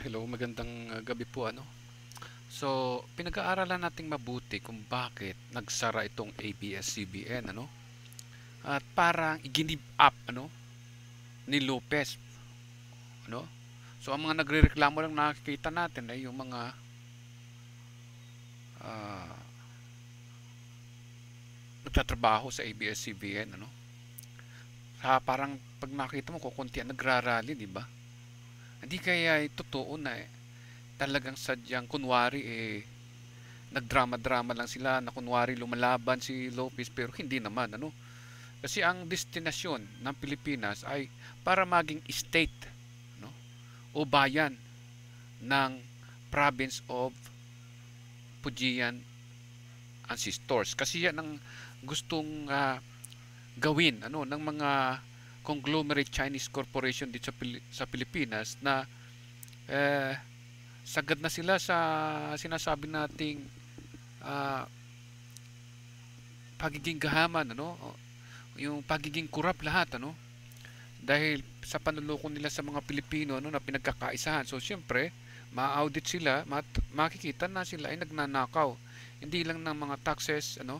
Hello, magandang ah, gabi po ano. So, pinag-aaralan nating mabuti kung bakit nagsara itong ABS-CBN ano. At parang iginib up ano ni Lopez ano. So, ang mga nagrereklamo lang nakikita natin ay yung mga uh, nagtatrabaho sa ABS-CBN ano. Ha, parang pag nakita mo ang nagrarally, di ba? Hindi kaya ay eh, totoo na eh. Talagang sadyang kunwari eh nagdrama-drama lang sila na kunwari lumalaban si Lopez pero hindi naman ano. Kasi ang destinasyon ng Pilipinas ay para maging state no? o bayan ng province of Pujian ancestors. Kasi yan ang gustong uh, gawin ano ng mga conglomerate Chinese corporation dito sa, Pil sa Pilipinas na eh, sagad na sila sa sinasabi nating uh, pagiging gahaman ano yung pagiging kurap lahat ano dahil sa panluloko nila sa mga Pilipino ano na pinagkakaisahan so siyempre ma-audit sila mat makikita na sila ay nagnanakaw hindi lang ng mga taxes ano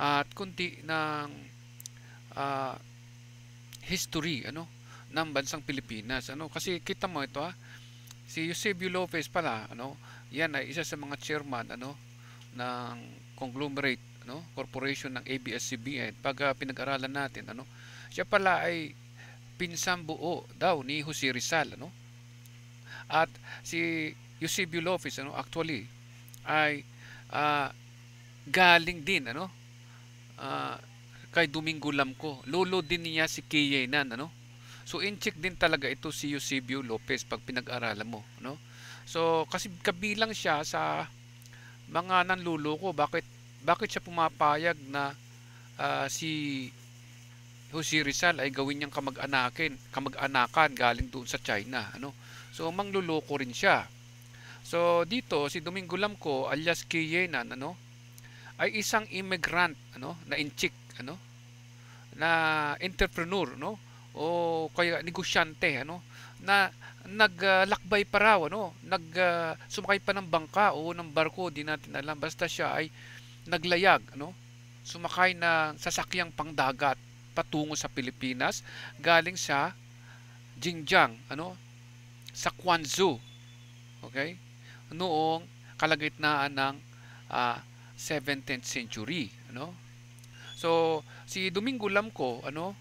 at kundi ng uh, history ano ng bansang Pilipinas ano kasi kita mo ito ha ah. si Eusebio Lopez pala ano yan ay isa sa mga chairman ano ng conglomerate no corporation ng ABS-CBN pag uh, pinag-aralan natin ano siya pala ay pinsan buo daw ni Jose Rizal ano at si Eusebio Lopez ano actually ay uh, galing din ano uh, kay Domingo Lamco. Lolo din niya si Kiyenan, ano? So incheck din talaga ito si Eusebio Lopez pag pinag-aralan mo, no? So kasi kabilang siya sa mga nanlulo ko, bakit bakit siya pumapayag na uh, si Jose Rizal ay gawin niyang kamag-anakin, kamag-anakan galing doon sa China, ano? So mangluloko rin siya. So dito si Domingo Lamco alias Kiyenan, ano? ay isang immigrant ano na incheck ano na entrepreneur no o kaya negosyante ano na naglakbay uh, pa raw ano nag uh, sumakay pa ng bangka o ng barko di natin alam basta siya ay naglayag ano sumakay ng sasakyang pangdagat patungo sa Pilipinas galing sa Jinjiang ano sa Quanzhou okay noong kalagitnaan ng uh, ah, 17th century ano So, si Domingo Lamco, ano,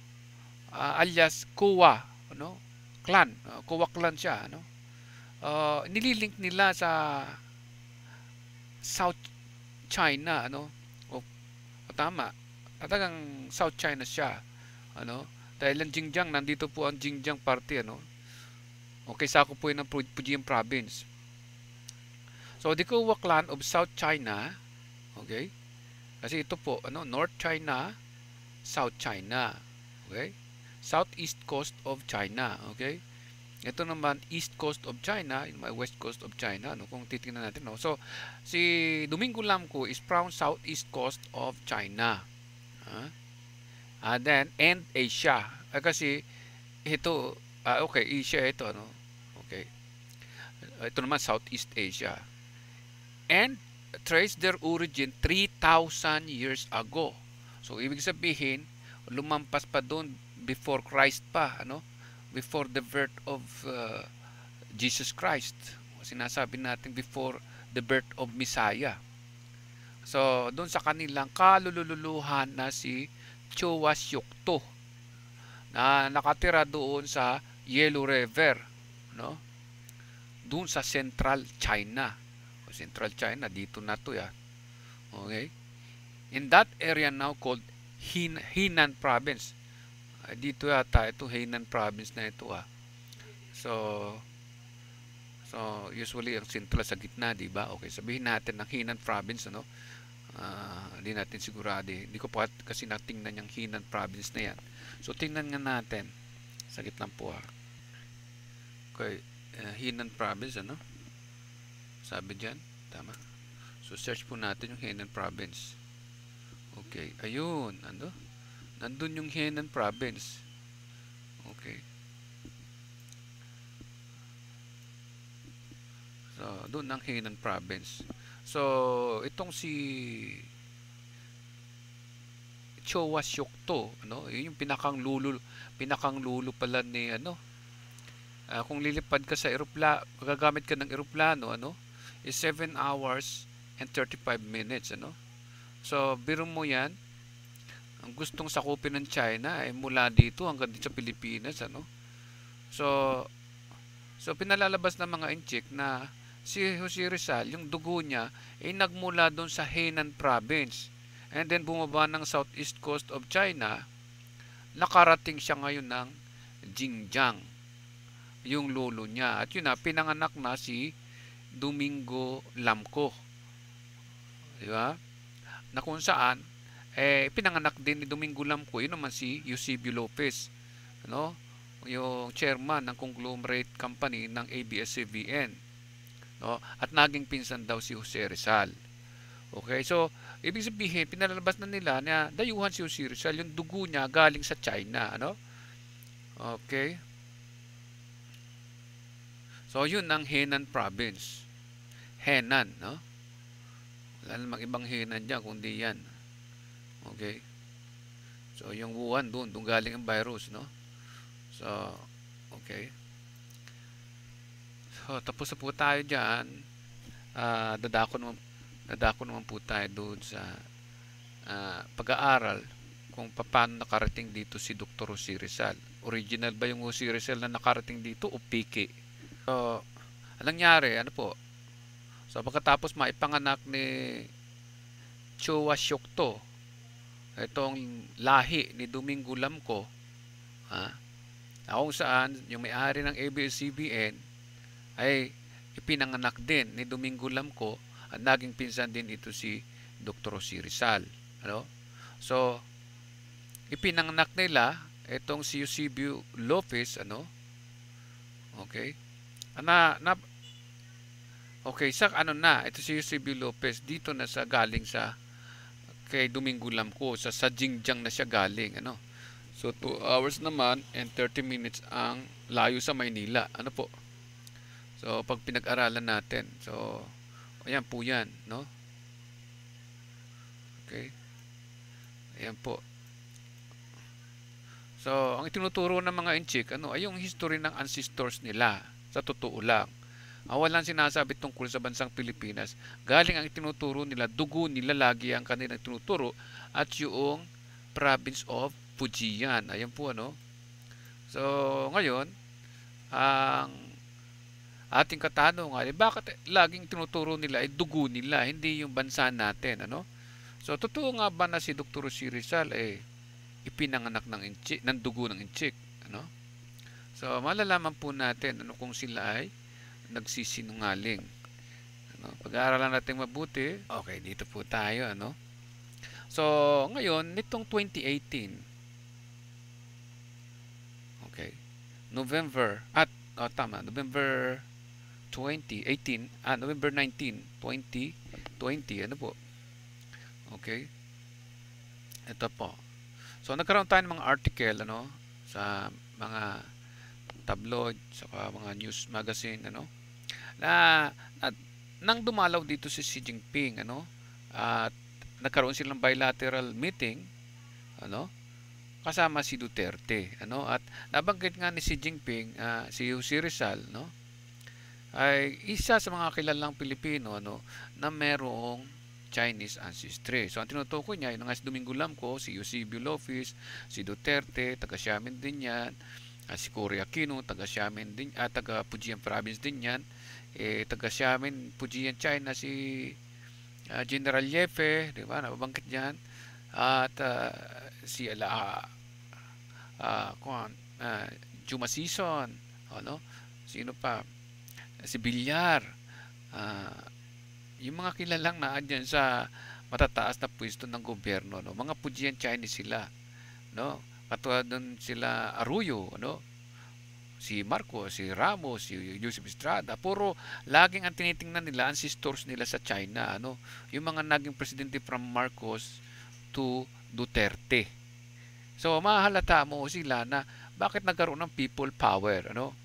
uh, alias Kuwa ano, clan, uh, Kowa clan siya, ano. Uh, nililink nila sa South China, ano. O, o tama, talagang South China siya, ano. Dahil ang Xinjiang, nandito po ang Jingjiang Party, ano. Okay, sa ako po yun ng Fujian Province. So, the Kuwa clan of South China, okay, kasi ito po, ano, North China, South China. Okay? Southeast coast of China. Okay? Ito naman, east coast of China, west coast of China, ano kung titingnan natin. No? So, si Domingo Lamco is from southeast coast of China. Huh? Ah? And then, and Asia. Ay, ah, kasi, ito, ah, okay, Asia ito, ano? Okay. Ito naman, southeast Asia. And trace their origin 3,000 years ago. So, ibig sabihin, lumampas pa doon before Christ pa, ano? Before the birth of uh, Jesus Christ. Sinasabi natin before the birth of Messiah. So, doon sa kanilang kalululuhan na si Chowa Syukto na nakatira doon sa Yellow River, no? Doon sa Central China. Central China, dito na to yan. Ah. Okay? In that area now called Hin Henan Province. Ah, dito yata ito, Henan Province na ito ah. So, so usually ang central sa gitna, di ba? Okay, sabihin natin ang Henan Province, ano? Uh, ah, hindi natin sigurado. Hindi eh. ko pa kasi natingnan yung Henan Province na yan. So, tingnan nga natin. Sa gitna po ah. Okay, uh, Henan Province, ano? Sabi diyan. Tama? So, search po natin yung Henan Province. Okay. Ayun. Ano? Nandun yung Henan Province. Okay. So, doon ang Henan Province. So, itong si Chowa Syokto, ano? Yun yung pinakang lulo, pinakang lulo pala ni ano. Uh, kung lilipad ka sa eroplano, gagamit ka ng eroplano, ano? is 7 hours and 35 minutes. Ano? So, biro mo yan. Ang gustong sakupin ng China ay eh, mula dito hanggang dito sa Pilipinas. Ano? So, so pinalalabas ng mga incheck na si Jose Rizal, yung dugo niya ay nagmula doon sa Henan province. And then bumaba ng southeast coast of China, nakarating siya ngayon ng Jingjiang yung lolo niya. At yun na, pinanganak na si Domingo Lamco. Di ba? Na kung saan eh pinanganak din ni Domingo Lamco, yun naman si Eusebio Lopez, no? Yung chairman ng conglomerate company ng ABS-CBN. No? At naging pinsan daw si Jose Rizal. Okay, so ibig sabihin pinalabas na nila na dayuhan si Jose Rizal yung dugo niya galing sa China, ano? Okay. So yun ang Henan province. Henan, no? Wala namang ibang Henan dyan, kundi yan. Okay? So, yung Wuhan, doon, doon galing ang virus, no? So, okay. So, tapos na po tayo dyan. Uh, dadako, naman, dadako naman po tayo doon sa uh, pag-aaral kung paano nakarating dito si Dr. Jose Rizal. Original ba yung Jose Rizal na nakarating dito o piki? So, anong nangyari? Ano po? So pagkatapos maipanganak ni Chua Shokto, itong lahi ni Domingo Lamco, ha, na kung saan yung may-ari ng ABS-CBN ay ipinanganak din ni Domingo Lamco at naging pinsan din ito si Dr. C. Rizal. Ano? So, ipinanganak nila itong si Eusebio Lopez, ano? Okay? Na, na, Okay, sa ano na, ito si Eusebio Lopez, dito na sa galing sa kay Domingo ko sa sa Jingjang na siya galing, ano. So 2 hours naman and 30 minutes ang layo sa Maynila. Ano po? So pag pinag-aralan natin. So ayan po 'yan, no? Okay. Ayan po. So, ang itinuturo ng mga inchik, ano, ay yung history ng ancestors nila sa totoo lang. Mawalan ah, sinasabi tungkol sa bansang Pilipinas. Galing ang itinuturo nila, dugo nila lagi ang kanilang tinuturo at yung province of Fujian. Ayan po ano. So, ngayon, ang ating katanungan, eh, bakit laging tinuturo nila ay eh, dugo nila, hindi yung bansa natin, ano? So, totoo nga ba na si Dr. Si Rizal eh, ipinanganak ng, inchi, ng dugo ng inchik, ano? So, malalaman po natin ano, kung sila ay nagsisinungaling. Ano? Pag-aaralan natin mabuti. Okay, dito po tayo. Ano? So, ngayon, nitong 2018, okay, November, at, oh, tama, November 2018 at ah, November 19, 2020, ano po? Okay? Ito po. So, nagkaroon tayo ng mga article, ano, sa mga tabloid, sa mga news magazine, ano, na, na nang dumalaw dito si Xi Jinping ano at nagkaroon sila ng bilateral meeting ano kasama si Duterte ano at nabanggit nga ni Xi Jinping uh, si Jose Rizal no ay isa sa mga kilalang Pilipino ano na merong Chinese ancestry. So ang tinutukoy niya, yun nga si Domingo Lamco, si Eusebio Lopez, si Duterte, taga Siamen din yan, uh, si Cory Aquino, taga Siamen din, at uh, taga Pujian Province din yan, eh, taga Xiamen, Fujian, China si uh, General Yefe, di ba? Nababanggit diyan. At uh, si ala uh, kung, uh, Juma Season, ano? Sino pa? Si Bilyar. Uh, yung mga kilalang na diyan sa matataas na pwesto ng gobyerno, no? Mga Fujian Chinese sila, no? Katulad nun sila Arroyo, ano? si Marcos, si Ramos, si Joseph Estrada, puro laging ang tinitingnan nila ang sisters nila sa China, ano? Yung mga naging presidente from Marcos to Duterte. So mahalata mo sila na bakit nagkaroon ng people power, ano?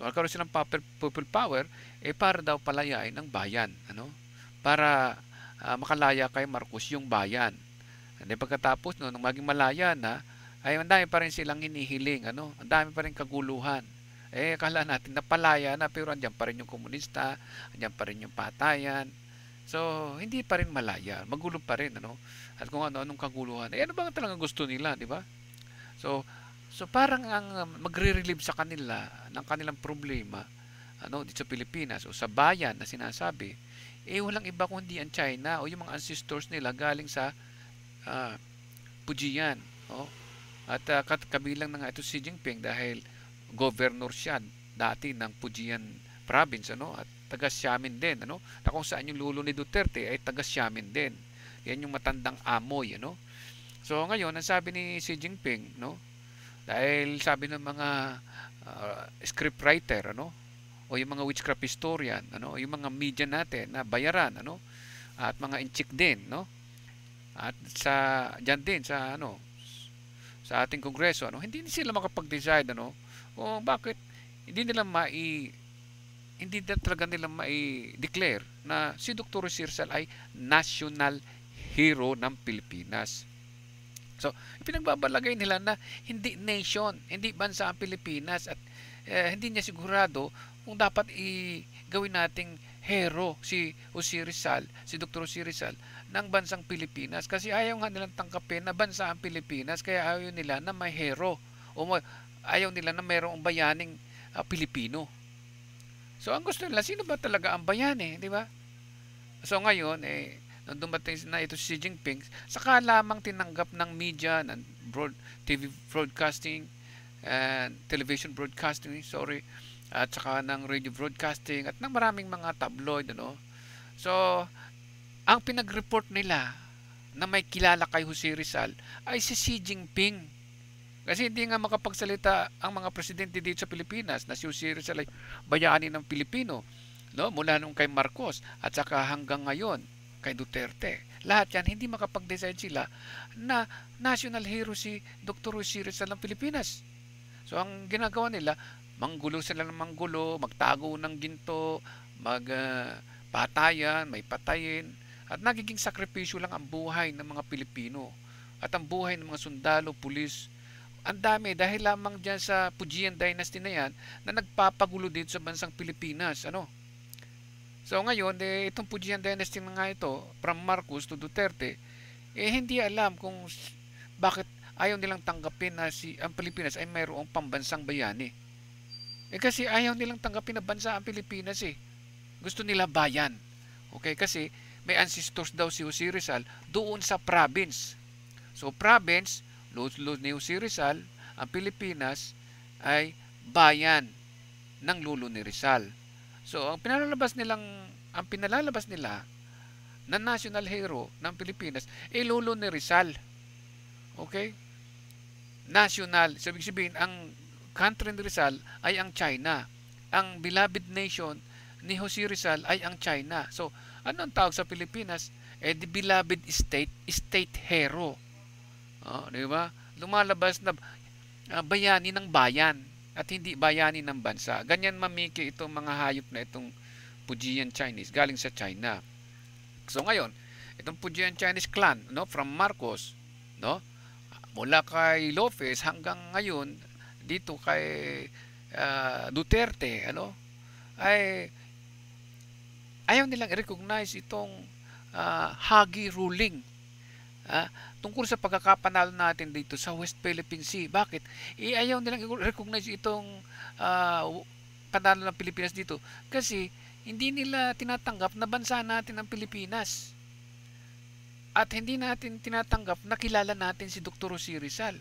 So nagkaroon silang people power eh para daw palayain ang bayan, ano? Para uh, makalaya kay Marcos yung bayan. And then pagkatapos no, nung maging malaya na, ay ang dami pa rin silang inihiling, ano? Ang dami pa rin kaguluhan. Eh, akala natin napalaya na pero andiyan pa rin yung komunista, andiyan pa rin yung patayan. So, hindi pa rin malaya. Magulo pa rin, ano? At kung ano, anong kaguluhan. Eh, ano bang talaga gusto nila, di ba? So, so parang ang um, magre-relieve sa kanila ng kanilang problema, ano, dito sa Pilipinas o sa bayan na sinasabi, eh, walang iba kundi ang China o yung mga ancestors nila galing sa uh, ah, Pujian, oh, at uh, kabilang na nga ito si Jinping dahil governor siya dati ng Pujian province ano at taga Xiamen din ano na kung saan yung lulo ni Duterte ay taga Xiamen din. Yan yung matandang amoy ano. So ngayon ang sabi ni Xi Jinping no dahil sabi ng mga uh, scriptwriter ano o yung mga witchcraft historian ano yung mga media natin na bayaran ano at mga inchik din no at sa diyan din sa ano sa ating kongreso, ano, hindi sila makapag-decide ano, kung bakit hindi nila mai hindi na talaga nila mai-declare na si Dr. Sirsal ay national hero ng Pilipinas. So, pinagbabalagay nila na hindi nation, hindi bansa ang Pilipinas at eh, hindi niya sigurado kung dapat i-gawin nating hero si Osiris Sal, si Dr. Osiris Sal ng bansang Pilipinas kasi ayaw nga nilang tangkapin na bansa ang Pilipinas kaya ayaw nila na may hero o may, ayaw nila na mayroong bayaning uh, Pilipino. So ang gusto nila, sino ba talaga ang bayan eh, di ba? So ngayon, eh, nung dumating na ito si Xi Jinping, saka lamang tinanggap ng media, ng broad, TV broadcasting, and television broadcasting, sorry, at saka ng radio broadcasting, at ng maraming mga tabloid, ano? So, ang pinag-report nila na may kilala kay Jose Rizal ay si Xi Jinping. Kasi hindi nga makapagsalita ang mga presidente dito sa Pilipinas na si Jose Rizal ay bayani ng Pilipino no? mula nung kay Marcos at saka hanggang ngayon kay Duterte. Lahat yan, hindi makapag-decide sila na national hero si Dr. Jose Rizal ng Pilipinas. So ang ginagawa nila, manggulo sila ng manggulo, magtago ng ginto, magpatayan, ah, uh, may patayin, at nagiging sakripisyo lang ang buhay ng mga Pilipino at ang buhay ng mga sundalo, pulis. Ang dami dahil lamang dyan sa Pujian Dynasty na yan na nagpapagulo dito sa bansang Pilipinas. Ano? So ngayon, eh, itong Pujian Dynasty na nga ito, from Marcos to Duterte, eh hindi alam kung bakit ayaw nilang tanggapin na si ang Pilipinas ay mayroong pambansang bayani. Eh kasi ayaw nilang tanggapin na bansa ang Pilipinas eh. Gusto nila bayan. Okay, kasi may ancestors daw si Jose Rizal doon sa province. So province, lolo ni Jose Rizal, ang Pilipinas ay bayan ng lolo ni Rizal. So ang pinalalabas nilang ang pinalalabas nila na national hero ng Pilipinas ay lolo ni Rizal. Okay? National, sabi sabihin, ang country ni Rizal ay ang China. Ang beloved nation ni Jose Rizal ay ang China. So, Anong tawag sa Pilipinas? Eh, the beloved state, state hero. Oh, di ba? Lumalabas na uh, bayani ng bayan at hindi bayani ng bansa. Ganyan mamiki itong mga hayop na itong Pujian Chinese galing sa China. So ngayon, itong Pujian Chinese clan no from Marcos no mula kay Lopez hanggang ngayon dito kay uh, Duterte ano ay ayaw nilang i-recognize itong uh, Hagi ruling uh, tungkol sa pagkakapanalo natin dito sa West Philippine Sea. Bakit? E, ayaw nilang i-recognize itong uh, panalo ng Pilipinas dito kasi hindi nila tinatanggap na bansa natin ang Pilipinas. At hindi natin tinatanggap na kilala natin si Dr. Rosie Rizal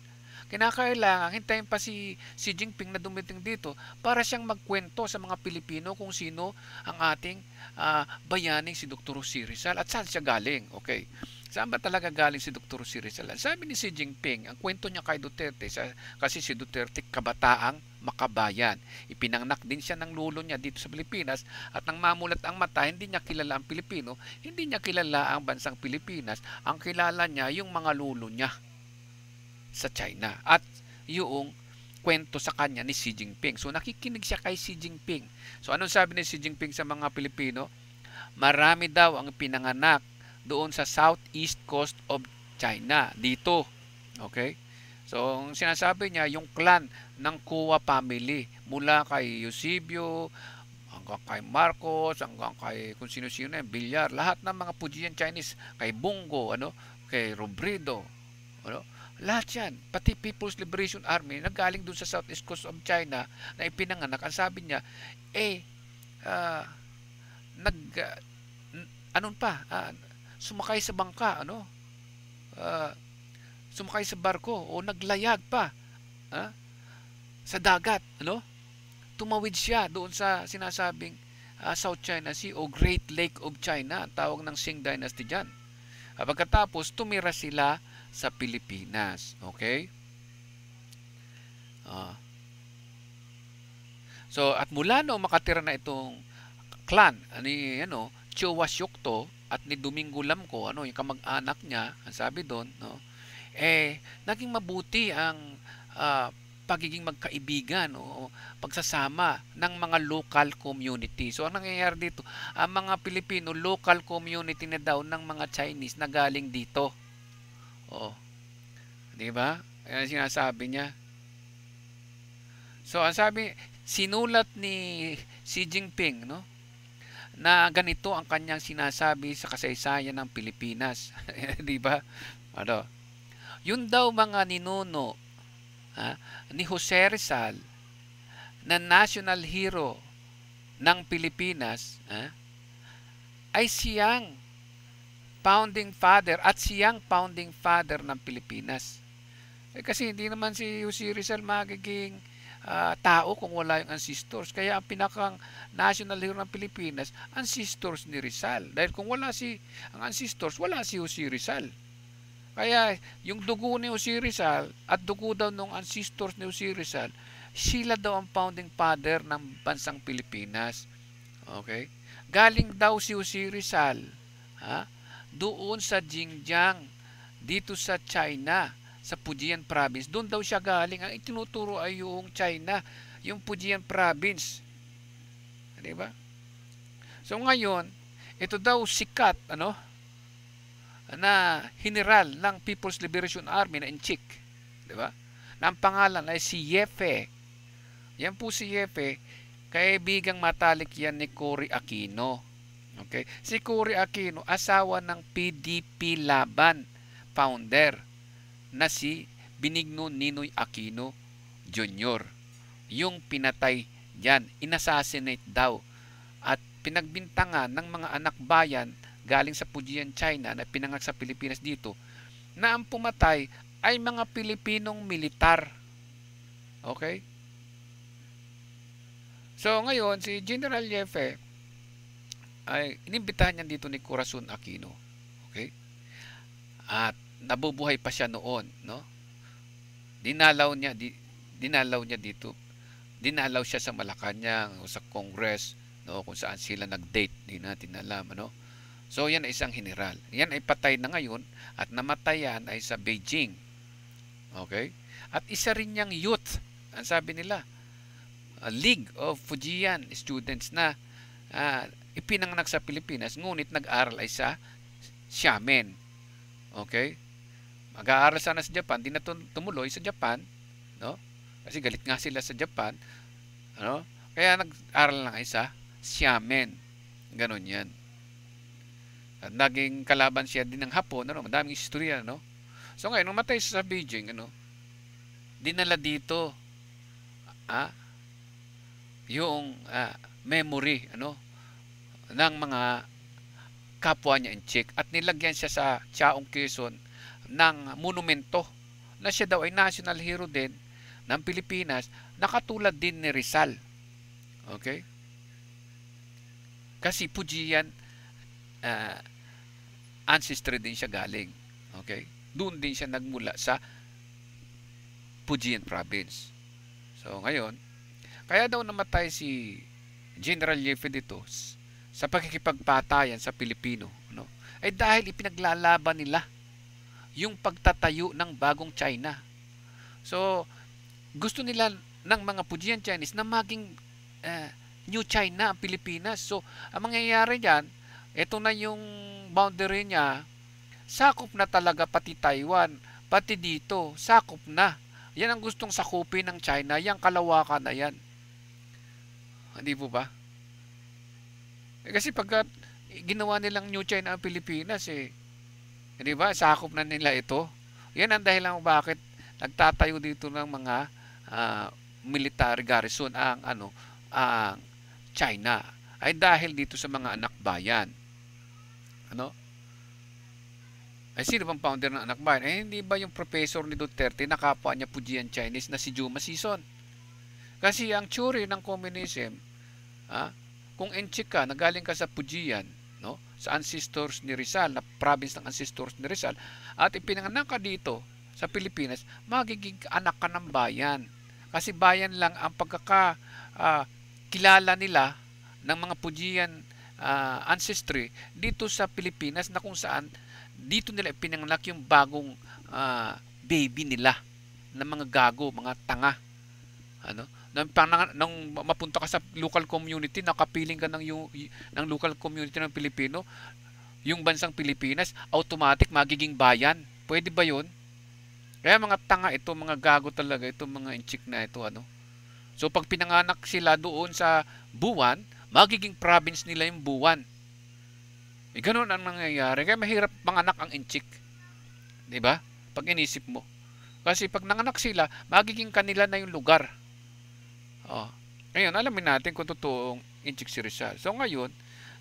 kinakailangan hintayin pa si Xi Jinping na dumating dito para siyang magkwento sa mga Pilipino kung sino ang ating uh, bayaning si Dr. Si Rizal at saan siya galing. Okay. Saan ba talaga galing si Dr. Si Rizal? Sabi ni Xi Jinping, ang kwento niya kay Duterte sa, kasi si Duterte kabataang makabayan. Ipinangnak din siya ng lulo niya dito sa Pilipinas at nang mamulat ang mata, hindi niya kilala ang Pilipino, hindi niya kilala ang bansang Pilipinas, ang kilala niya yung mga lulo niya sa China at yung kwento sa kanya ni Xi Jinping. So nakikinig siya kay Xi Jinping. So anong sabi ni Xi Jinping sa mga Pilipino? Marami daw ang pinanganak doon sa southeast coast of China dito. Okay? So ang sinasabi niya yung clan ng Kuwa family mula kay Eusebio hanggang kay Marcos, hanggang kay kung sino-sino na, Bilyar, lahat ng mga Pujian Chinese, kay Bungo, ano, kay Robredo, ano, lahat yan, pati People's Liberation Army, nagaling dun sa southeast coast of China na ipinanganak, ang sabi niya, eh, uh, nag, uh, ah, anon pa, uh, sumakay sa bangka, ano, uh, sumakay sa barko, o naglayag pa, uh, sa dagat, ano, tumawid siya doon sa sinasabing uh, South China Sea o Great Lake of China, tawag ng Qing Dynasty dyan. Uh, pagkatapos, tumira sila sa Pilipinas. Okay? Uh, so, at mula no makatira na itong clan ni ano, Chowa Syukto at ni Domingo Lamco, ano, yung kamag-anak niya, ang sabi doon, no, eh, naging mabuti ang uh, pagiging magkaibigan o pagsasama ng mga local community. So ang nangyayari dito, ang mga Pilipino local community na daw ng mga Chinese na galing dito. Oo. Di ba? Ayan sinasabi niya. So, ang sabi, sinulat ni Xi Jinping, no? Na ganito ang kanyang sinasabi sa kasaysayan ng Pilipinas. di ba? Ano? Yun daw mga ninuno ha, ni Jose Rizal na national hero ng Pilipinas ha, ay siyang founding father at siyang founding father ng Pilipinas. Eh, kasi hindi naman si Jose Rizal magiging uh, tao kung wala yung ancestors. Kaya ang pinakang national hero ng Pilipinas, ancestors ni Rizal. Dahil kung wala si ang ancestors, wala si Jose Rizal. Kaya yung dugo ni Jose Rizal at dugo daw ng ancestors ni Jose Rizal, sila daw ang founding father ng bansang Pilipinas. Okay? Galing daw si Jose Rizal ha? doon sa Jingjiang, dito sa China, sa Fujian province. Doon daw siya galing. Ang itinuturo ay yung China, yung Fujian province. Di ba? So ngayon, ito daw sikat, ano? na general ng People's Liberation Army na Inchik, di ba? Na ang pangalan ay si Yefe. Yan po si Yefe, kaibigang matalik yan ni Cory Aquino. Okay? Si Cory Aquino, asawa ng PDP Laban founder na si Binigno Ninoy Aquino Jr. Yung pinatay diyan, inassassinate daw at pinagbintangan ng mga anak bayan galing sa Fujian, China na pinangak sa Pilipinas dito na ang pumatay ay mga Pilipinong militar. Okay? So ngayon si General Jefe ay inimbitahan niya dito ni Corazon Aquino. Okay? At nabubuhay pa siya noon, no? Dinalaw niya di, dinalaw niya dito. Dinalaw siya sa Malacañang o sa Congress, no, kung saan sila nag-date, hindi natin alam, ano? So yan ay isang general. Yan ay patay na ngayon at namatayan ay sa Beijing. Okay? At isa rin niyang youth, ang sabi nila, a League of Fujian students na uh, ipinanganak sa Pilipinas ngunit nag-aral ay sa Xiamen. Okay? Mag-aaral sana sa Japan, di na tumuloy sa Japan, no? Kasi galit nga sila sa Japan, ano? Kaya nag-aral lang ay sa Xiamen. Ganun 'yan. At naging kalaban siya din ng Hapon, ano? Madaming istorya, no? So ngayon, namatay siya sa Beijing, ano? Dinala dito ah, yung ah, memory, ano? ng mga kapwa niya in Czech at nilagyan siya sa Chaong Quezon ng monumento na siya daw ay national hero din ng Pilipinas na katulad din ni Rizal. Okay? Kasi Pujian uh, ancestry din siya galing. Okay? Doon din siya nagmula sa Pujian province. So ngayon, kaya daw namatay si General Yefe Ditos sa pakikipagpatayan sa Pilipino no, ay dahil ipinaglalaban nila yung pagtatayo ng bagong China. So, gusto nila ng mga Pujian Chinese na maging uh, New China ang Pilipinas. So, ang mangyayari diyan, ito na yung boundary niya, sakop na talaga pati Taiwan, pati dito, sakop na. Yan ang gustong sakupin ng China, yung kalawakan na yan. Hindi po ba? Eh, kasi pagka ginawa nilang New China ang Pilipinas eh, eh di ba, sakop na nila ito. Yan ang dahilan kung bakit nagtatayo dito ng mga uh, military garrison ang ano ang China ay dahil dito sa mga anak bayan. Ano? Ay sino bang founder ng anak bayan? Eh hindi ba yung professor ni Duterte na kapwa niya Pujian Chinese na si Juma Sison? Kasi ang theory ng communism, ah, kung Enchik ka, nagaling ka sa Pujian, no? sa ancestors ni Rizal, na province ng ancestors ni Rizal, at ipinanganak ka dito sa Pilipinas, magiging anak ka ng bayan. Kasi bayan lang ang pagkakakilala ah, uh, nila ng mga Pujian uh, ancestry dito sa Pilipinas na kung saan dito nila ipinanganak yung bagong uh, baby nila ng mga gago, mga tanga. Ano? nang, nang, nang mapunta ka sa local community, nakapiling ka ng, yung, ng local community ng Pilipino, yung bansang Pilipinas, automatic magiging bayan. Pwede ba yun? Kaya mga tanga ito, mga gago talaga ito, mga inchik na ito. Ano? So pag pinanganak sila doon sa buwan, magiging province nila yung buwan. E, ganun ang nangyayari. Kaya mahirap manganak ang inchik. ba? Diba? Pag inisip mo. Kasi pag nanganak sila, magiging kanila na yung lugar. Oh. Ngayon, alamin natin kung totoong inchik si Rizal. So ngayon,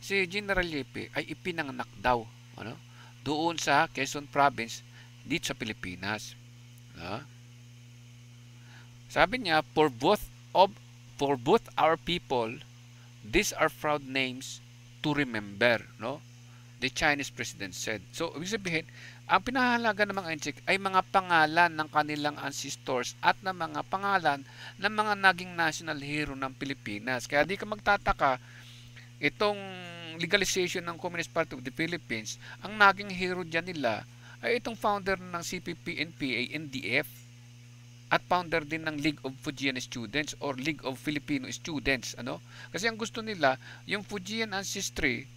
si General Lepe ay ipinanganak daw ano, doon sa Quezon Province dito sa Pilipinas. No? Sabi niya, for both of for both our people, these are proud names to remember, no? The Chinese president said. So, ibig sabihin, ang pinahalaga ng mga insect ay mga pangalan ng kanilang ancestors at ng mga pangalan ng mga naging national hero ng Pilipinas. Kaya di ka magtataka, itong legalization ng Communist Party of the Philippines, ang naging hero dyan nila ay itong founder ng CPP, NPA, NDF at founder din ng League of Fujian Students or League of Filipino Students. ano Kasi ang gusto nila, yung Fujian ancestry,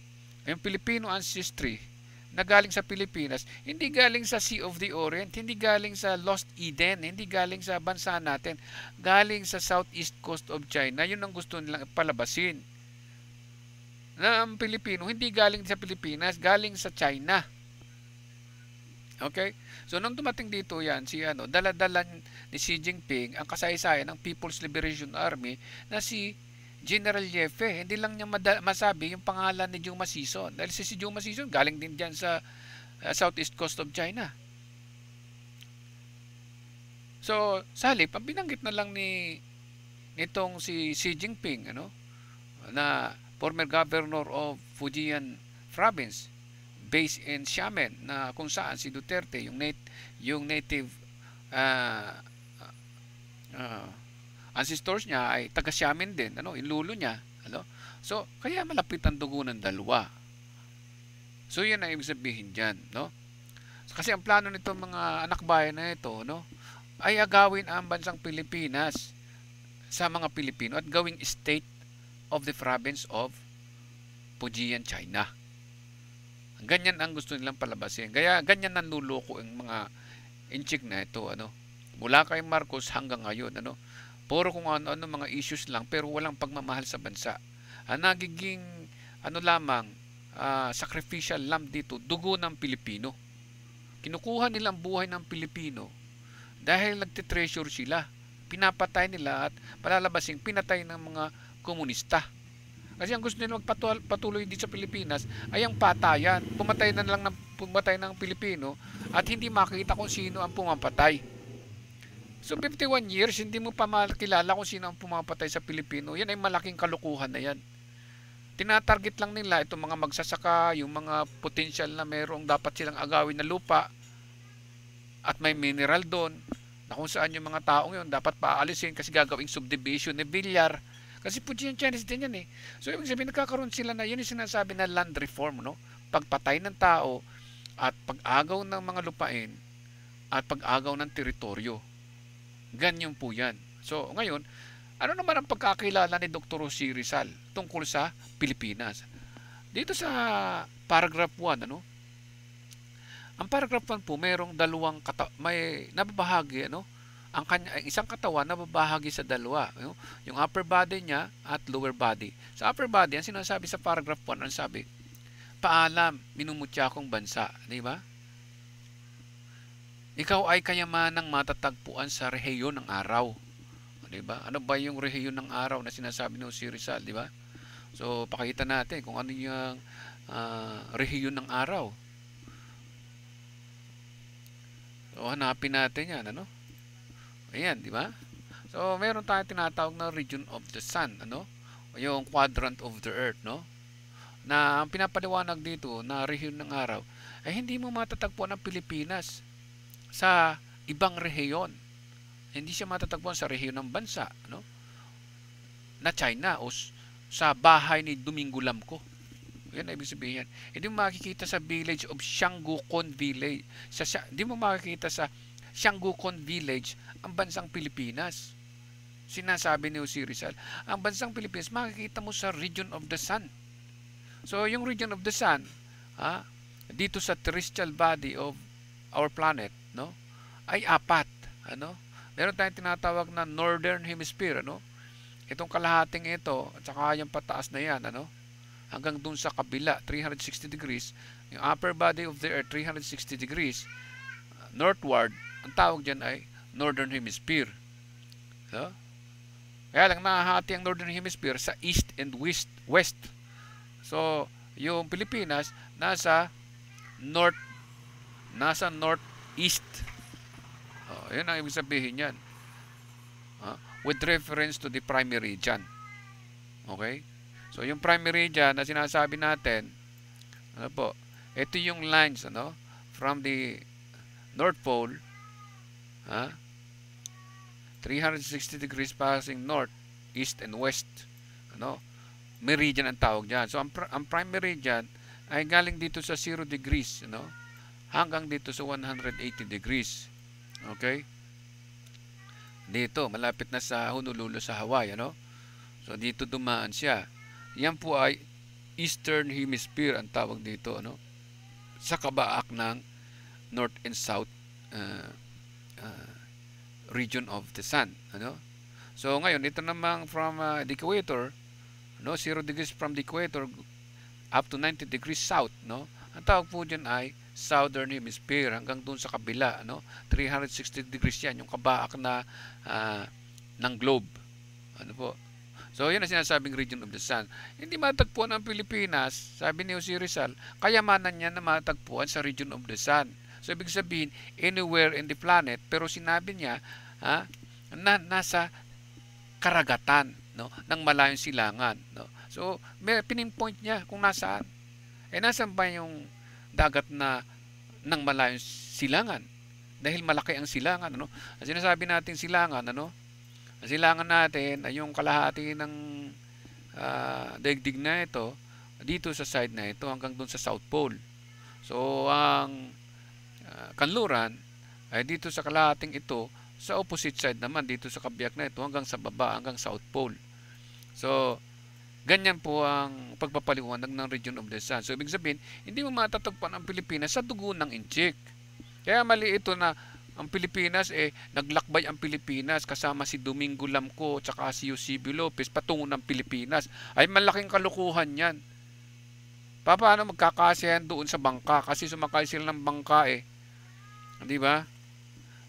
yung Filipino ancestry, na galing sa Pilipinas, hindi galing sa Sea of the Orient, hindi galing sa Lost Eden, hindi galing sa bansa natin, galing sa southeast coast of China. Yun ang gusto nilang palabasin. Na ang Pilipino, hindi galing sa Pilipinas, galing sa China. Okay? So nung tumating dito yan, si ano, daladalan ni Xi Jinping ang kasaysayan ng People's Liberation Army na si General Jefe, hindi lang niya masabi yung pangalan ni Juma Season. Dahil si, si Juma Season galing din dyan sa uh, southeast coast of China. So, sa halip, ang binanggit na lang ni nitong si Xi Jinping, ano, na former governor of Fujian province based in Xiamen na kung saan si Duterte yung nat yung native uh, uh, ang sisters niya ay taga Siamin din, ano, inlulo niya, ano? So, kaya malapit ang dugo ng dalawa. So, yan ang ibig sabihin diyan, no? Kasi ang plano nitong mga anak bayan na ito, no, ay agawin ang bansang Pilipinas sa mga Pilipino at gawing state of the province of Fujian, China. Ganyan ang gusto nilang palabasin. Kaya ganyan nanluloko ang mga inchik na ito, ano. Mula kay Marcos hanggang ngayon, ano. Puro kung ano-ano mga issues lang pero walang pagmamahal sa bansa. Ang ah, nagiging ano lamang uh, sacrificial lamb dito, dugo ng Pilipino. Kinukuha nila ang buhay ng Pilipino dahil nagte-treasure sila. Pinapatay nila at palalabasing pinatay ng mga komunista. Kasi ang gusto nila magpatuloy dito sa Pilipinas ay ang patayan. Pumatay na lang ng, pumatay ng Pilipino at hindi makita kung sino ang pumapatay. So 51 years, hindi mo pa makilala kung sino ang pumapatay sa Pilipino. Yan ay malaking kalukuhan na yan. Tinatarget lang nila itong mga magsasaka, yung mga potential na merong dapat silang agawin na lupa at may mineral doon na kung saan yung mga taong yun dapat paalisin kasi gagawing subdivision ni Villar. Kasi Pujian Chinese din yan eh. So ibig sabihin nagkakaroon sila na yun yung sinasabi na land reform, no? Pagpatay ng tao at pag-agaw ng mga lupain at pag-agaw ng teritoryo Ganyan po yan. So, ngayon, ano naman ang pagkakilala ni Dr. C. Rizal tungkol sa Pilipinas? Dito sa paragraph 1, ano? Ang paragraph 1 po, mayroong dalawang kata- may nababahagi, ano? Ang kanya, isang katawan nababahagi sa dalawa. Ano? Yung upper body niya at lower body. Sa upper body, ang sinasabi sa paragraph 1, ang sabi, paalam, minumutya akong bansa. Di ba? Ikaw ay kayamanang matatagpuan sa rehiyon ng araw. 'Di ba? Ano ba yung rehiyon ng araw na sinasabi ng si Rizal, 'di ba? So pakita natin kung ano yung uh, rehiyon ng araw. So hanapin natin 'yan, ano? Ayan, 'di ba? So meron tayong tinatawag na region of the sun, ano? Yung quadrant of the earth, no? Na ang pinapaliwanag dito na rehiyon ng araw ay hindi mo matatagpuan ang Pilipinas sa ibang rehiyon. Hindi siya matatagpuan sa rehiyon ng bansa, no? Na China o sa bahay ni Domingo Lamco. Yan ang ibig sabihin. Hindi mo makikita sa village of Sianggukon Village. Sa, hindi mo makikita sa Sianggukon Village ang bansang Pilipinas. Sinasabi ni Jose Rizal, ang bansang Pilipinas makikita mo sa region of the sun. So, yung region of the sun, ha, ah, dito sa terrestrial body of our planet, no? Ay apat, ano? Meron tayong tinatawag na northern hemisphere, ano? Itong kalahating ito at saka yung pataas na 'yan, ano? Hanggang doon sa kabila, 360 degrees, yung upper body of the earth 360 degrees northward, ang tawag diyan ay northern hemisphere. No? Kaya lang nahahati ang northern hemisphere sa east and west. So, yung Pilipinas nasa north Nasa northeast. Oh, yun ang ibig sabihin niyan. Uh, with reference to the primary region. Okay? So, yung primary region na sinasabi natin, ano po, ito yung lines, ano, from the North Pole, ha, huh? 360 degrees passing north, east, and west, ano, meridian ang tawag diyan. So, ang, pr ang prime meridian ay galing dito sa 0 degrees, ano, you know? hanggang dito sa 180 degrees. Okay? Dito, malapit na sa Honolulu sa Hawaii, ano? So dito dumaan siya. Yan po ay Eastern Hemisphere ang tawag dito, ano? Sa kabaak ng North and South uh, uh, region of the sun, ano? So ngayon, ito namang from uh, the equator, no? 0 degrees from the equator up to 90 degrees south, no? Ang tawag po dyan ay southern hemisphere hanggang doon sa kabila ano 360 degrees yan yung kabaak na uh, ng globe ano po So, yan ang sinasabing region of the sun. Hindi matagpuan ang Pilipinas, sabi ni Jose Rizal, kayamanan niya na matagpuan sa region of the sun. So, ibig sabihin, anywhere in the planet, pero sinabi niya ha, ah, na nasa karagatan no, ng malayong silangan. No? So, may pinpoint niya kung nasaan. Eh, nasan ba yung dagat na nang malayong silangan dahil malaki ang silangan ano ang sinasabi nating silangan ano ang silangan natin ay yung kalahati ng uh, daigdig na ito dito sa side na ito hanggang doon sa South Pole so ang uh, kanluran ay dito sa kalahating ito sa opposite side naman dito sa kabyak na ito hanggang sa baba hanggang South Pole so Ganyan po ang pagpapaliwanag ng region of the sun. So ibig sabihin, hindi mo matatagpuan ang Pilipinas sa dugo ng inchik. Kaya mali ito na ang Pilipinas eh naglakbay ang Pilipinas kasama si Domingo Lamco tsaka si Eusebio Lopez patungo ng Pilipinas. Ay malaking kalukuhan 'yan. Paano magkakasiyahan doon sa bangka kasi sumakay sila ng bangka eh. 'Di ba?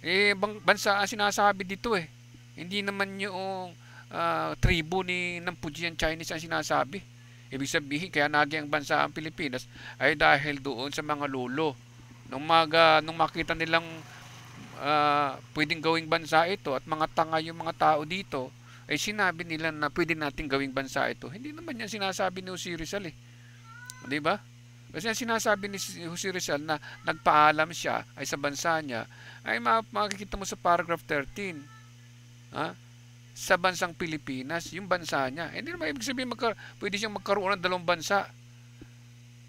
Eh bansa bansa sinasabi dito eh. Hindi naman yung uh, tribo ni ng Fujian Chinese ang sinasabi. Ibig sabihin, kaya naging ang bansa ang Pilipinas ay dahil doon sa mga lolo. Nung, maga, nung makita nilang uh, pwedeng gawing bansa ito at mga tanga yung mga tao dito, ay sinabi nila na pwede nating gawing bansa ito. Hindi naman yan sinasabi ni Jose Rizal eh. Di ba? Kasi sinasabi ni Jose Rizal na nagpaalam siya ay sa bansa niya, ay makikita mo sa paragraph 13. Ha? sa bansang Pilipinas, yung bansa niya. Eh, hindi eh, naman ibig sabihin, magka, pwede siyang magkaroon ng dalawang bansa.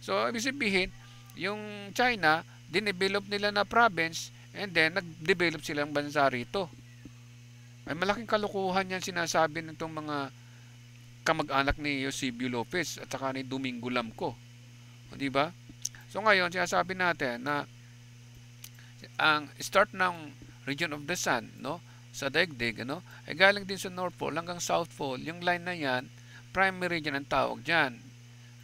So, ibig sabihin, yung China, dinevelop nila na province and then nag-develop silang bansa rito. May malaking kalukuhan yan sinasabi ng itong mga kamag-anak ni Eusebio Lopez at saka ni Domingo Lamco. O, di ba? So ngayon, sinasabi natin na ang start ng Region of the Sun, no? sa daigdig, ano, ay eh, galing din sa North Pole hanggang South Pole. Yung line na yan, primary meridian ang tawag dyan.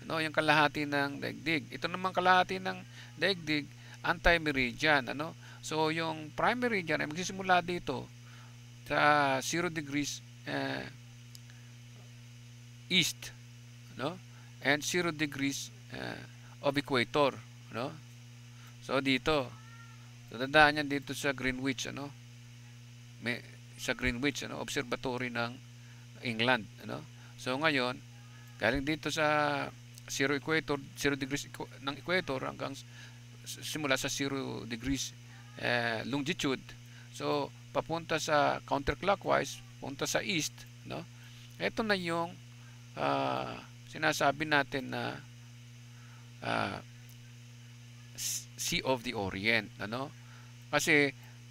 Ano, yung kalahati ng daigdig. Ito naman kalahati ng daigdig, anti-meridian. Ano? So, yung primary meridian ay magsisimula dito sa 0 degrees uh, east no? and 0 degrees uh, of equator. No? So, dito. Tatandaan yan dito sa Greenwich. Ano? may, sa Greenwich ano, Observatory ng England. Ano? So ngayon, galing dito sa zero equator, zero degrees ng equator hanggang simula sa zero degrees eh, longitude. So papunta sa counterclockwise, punta sa east, no? Ito na yung uh, sinasabi natin na uh, Sea of the Orient, ano? Kasi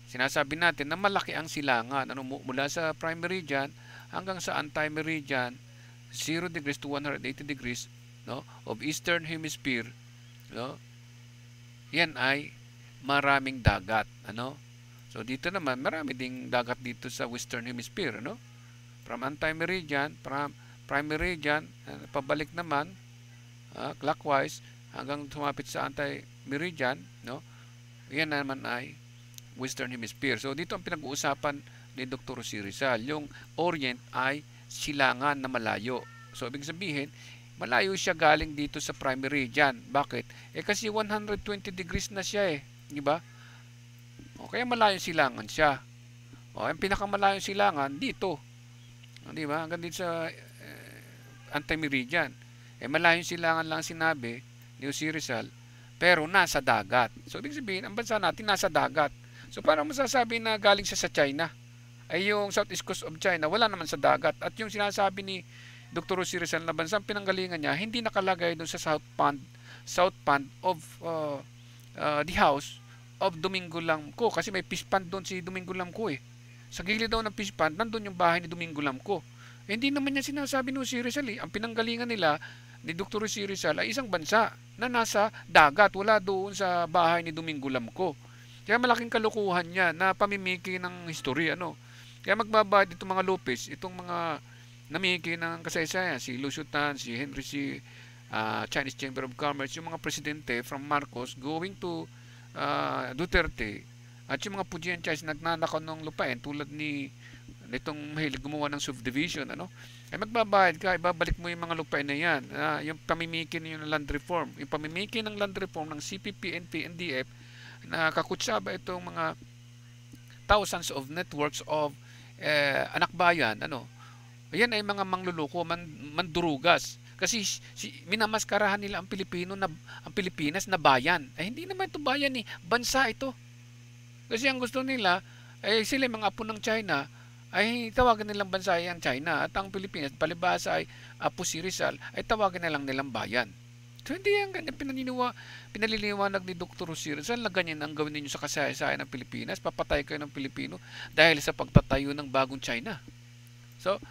Sinasabi natin na malaki ang silangan ano, mula sa prime meridian hanggang sa anti-meridian 0 degrees to 180 degrees no, of eastern hemisphere no, yan ay maraming dagat ano so dito naman marami ding dagat dito sa western hemisphere no? from anti-meridian from prime meridian eh, pabalik naman uh, clockwise hanggang tumapit sa anti-meridian no yan naman ay Western Hemisphere. So dito ang pinag-uusapan ni Dr. Si Rizal, yung Orient ay silangan na malayo. So ibig sabihin, malayo siya galing dito sa prime meridian. Bakit? Eh kasi 120 degrees na siya eh, di ba? O kaya malayo silangan siya. O ang pinakamalayong silangan dito. Di ba? Hanggang dito sa eh, anti Eh malayong silangan lang sinabi ni Rizal, pero nasa dagat. So ibig sabihin, ang bansa natin nasa dagat. So paano masasabi na galing siya sa China? Ay yung southeast coast of China, wala naman sa dagat. At yung sinasabi ni Dr. Rosy Rizal na bansang pinanggalingan niya, hindi nakalagay doon sa south pond, south pond of uh, uh, the house of Domingo Lamco. Kasi may fish pond doon si Domingo Lamco eh. Sa gilid daw ng fish pond, nandun yung bahay ni Domingo Lamco. Eh, hindi naman niya sinasabi ni Rosy Rizal eh. Ang pinanggalingan nila ni Dr. Rosy Rizal ay isang bansa na nasa dagat, wala doon sa bahay ni Domingo Lamco. Kaya malaking kalukuhan niya na pamimiki ng history. Ano? Kaya magbabayad itong mga Lopez, itong mga namiki ng kasaysayan, si Lucio Tan, si Henry C. Uh, Chinese Chamber of Commerce, yung mga presidente from Marcos going to uh, Duterte at yung mga Pujian Chinese nagnanakaw ng lupain tulad ni nitong mahilig gumawa ng subdivision ano ay magbabayad ka ibabalik mo yung mga lupain na yan uh, yung pamimiki ng land reform yung pamimiki ng land reform ng CPP, NP, NDF nakakutsaba itong mga thousands of networks of eh, anak bayan ano ayan ay mga mangluluko man, mandurugas kasi si, minamaskarahan nila ang Pilipino na ang Pilipinas na bayan eh hindi naman ito bayan ni eh. bansa ito kasi ang gusto nila ay eh, sila mga apo ng China ay tawagan nilang bansa ay ang China at ang Pilipinas palibasa ay apo si Rizal ay tawagan lang nilang bayan So, hindi yan ganyan pinaniniwa, pinaliliwanag ni Dr. Rosier. Saan lang ganyan ang gawin ninyo sa kasaysayan ng Pilipinas? Papatay kayo ng Pilipino dahil sa pagtatayo ng bagong China. So,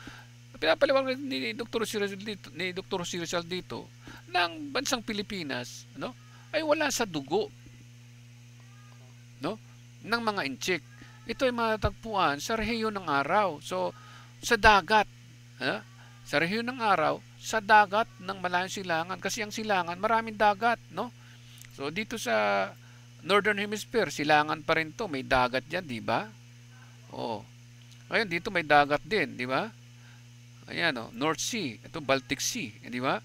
pinapaliwanag ni Dr. Rosier dito, ni Dr. Rosier dito na ang bansang Pilipinas, no, ay wala sa dugo no, ng mga inchik. Ito ay matatagpuan sa rehiyon ng araw. So, sa dagat, ha? sa rehiyon ng araw, sa dagat ng malayong silangan kasi ang silangan maraming dagat, no? So dito sa Northern Hemisphere, silangan pa rin 'to, may dagat diyan, di ba? Oh. ayun dito may dagat din, di ba? Ayan oh, North Sea, ito Baltic Sea, eh, di ba?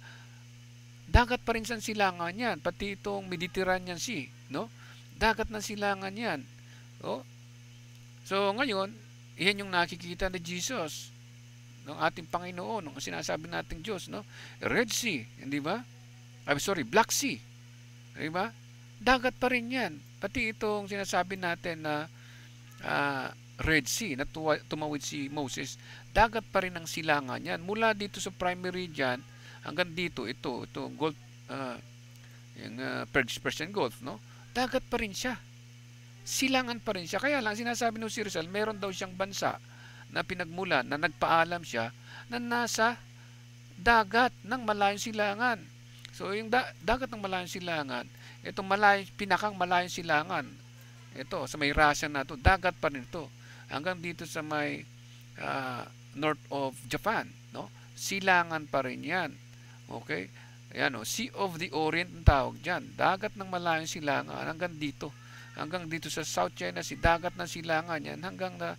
Dagat pa rin sa silangan 'yan, pati itong Mediterranean Sea, no? Dagat ng silangan 'yan. Oh. So ngayon, iyan yung nakikita ni Jesus ng ating Panginoon, ng sinasabi nating Diyos, no? Red Sea, hindi ba? I'm sorry, Black Sea. Di ba? Dagat pa rin 'yan. Pati itong sinasabi natin na uh, Red Sea na tumawid si Moses, dagat pa rin ang silangan niyan mula dito sa primary diyan hanggang dito ito, ito Gulf uh, yung uh, Persian Gulf, no? Dagat pa rin siya. Silangan pa rin siya. Kaya lang sinasabi ng si Rizal, meron daw siyang bansa na pinagmulan na nagpaalam siya na nasa dagat ng malayong silangan. So yung da- dagat ng malayong silangan, itong malayong, pinakang malayong silangan, ito sa may Russia na to, dagat pa rin ito hanggang dito sa may uh, north of Japan, no? Silangan pa rin 'yan. Okay? Ayan, oh, Sea of the Orient ang tawag diyan. Dagat ng malayong silangan hanggang dito. Hanggang dito sa South China Sea, dagat ng silangan 'yan hanggang na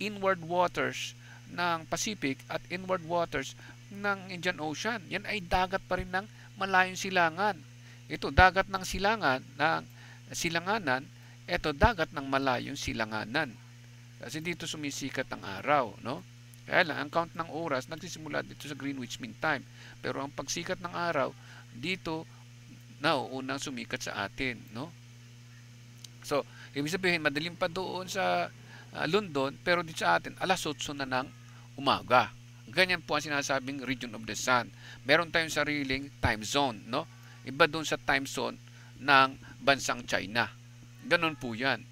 inward waters ng Pacific at inward waters ng Indian Ocean. Yan ay dagat pa rin ng malayong silangan. Ito, dagat ng silangan, ng silanganan, ito, dagat ng malayong silanganan. Kasi dito sumisikat ang araw, no? Kaya lang, ang count ng oras nagsisimula dito sa Greenwich Mean Time. Pero ang pagsikat ng araw, dito, nauunang sumikat sa atin, no? So, ibig sabihin, madilim pa doon sa Ah, London, pero dito sa atin, alas 8 na ng umaga. Ganyan po ang sinasabing region of the sun. Meron tayong sariling time zone, no? Iba doon sa time zone ng bansang China. Ganun po yan.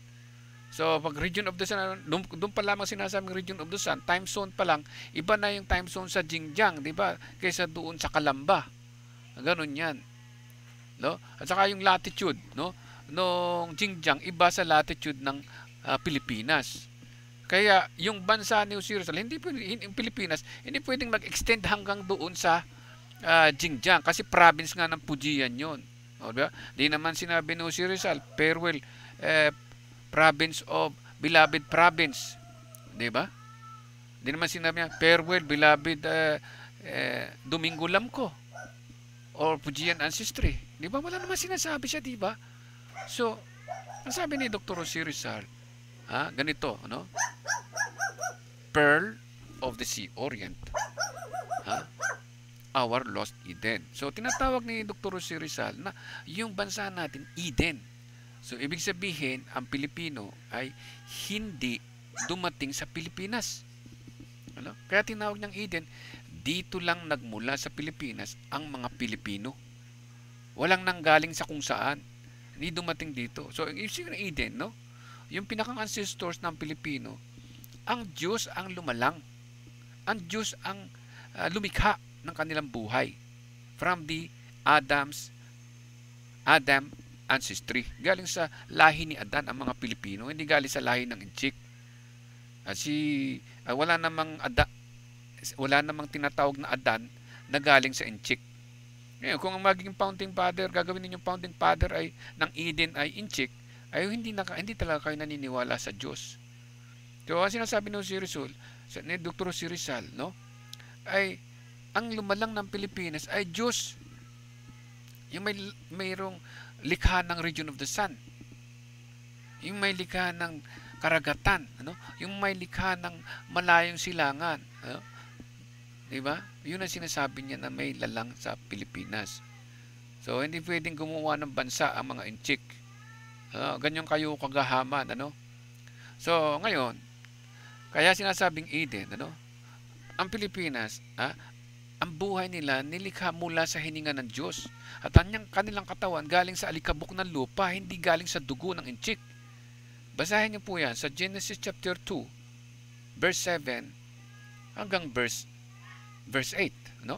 So, pag region of the sun, ano, doon pa lamang sinasabing region of the sun, time zone pa lang, iba na yung time zone sa Jingjiang, di ba? Kaysa doon sa Kalamba. Ganun yan. No? At saka yung latitude, no? Nung Jingjiang, iba sa latitude ng uh, Pilipinas. Kaya yung bansa ni Jerusalem, hindi yung Pilipinas, hindi pwedeng mag-extend hanggang doon sa uh, Xinjiang kasi province nga ng Pujian 'yon. O, diba? Di naman sinabi ni Jose Rizal, farewell eh, province of beloved province. 'Di ba? Di naman sinabi niya, farewell beloved eh, eh, Domingo Lamco or Pujian ancestry. 'Di ba? Wala naman sinasabi siya, 'di ba? So, ang sabi ni Dr. Jose Rizal, ah, ganito, ano? Pearl of the Sea Orient. Ha? Our Lost Eden. So, tinatawag ni Dr. Jose Rizal na yung bansa natin, Eden. So, ibig sabihin, ang Pilipino ay hindi dumating sa Pilipinas. Ano? Kaya tinawag niyang Eden, dito lang nagmula sa Pilipinas ang mga Pilipino. Walang nanggaling sa kung saan. Hindi dumating dito. So, ibig sabihin Eden, no? yung pinaka-ancestors ng Pilipino, ang Diyos ang lumalang. Ang Diyos ang uh, lumikha ng kanilang buhay from the Adam's Adam ancestry. Galing sa lahi ni Adan ang mga Pilipino, hindi galing sa lahi ng Inchik. Uh, si uh, wala namang ada, wala namang tinatawag na Adan na galing sa Inchik. Ngayon, kung ang magiging founding father, gagawin ninyong founding father ay ng Eden ay Inchik, ay hindi, naka, hindi talaga kayo naniniwala sa Diyos. So, ang sinasabi ng si Rizal, sa, ni Dr. Si Rizal, no? ay ang lumalang ng Pilipinas ay Diyos. Yung may, mayroong likha ng region of the sun. Yung may likha ng karagatan, ano? yung may likha ng malayong silangan. Ano? Di ba? Yun ang sinasabi niya na may lalang sa Pilipinas. So, hindi pwedeng gumawa ng bansa ang mga inchik. Uh, ah, ganyan kayo kagahaman, ano? So, ngayon, kaya sinasabing Eden, ano? Ang Pilipinas, ah, ang buhay nila nilikha mula sa hininga ng Diyos. At anyang kanilang katawan galing sa alikabok ng lupa, hindi galing sa dugo ng inchik. Basahin niyo po yan sa Genesis chapter 2, verse 7 hanggang verse verse 8, no?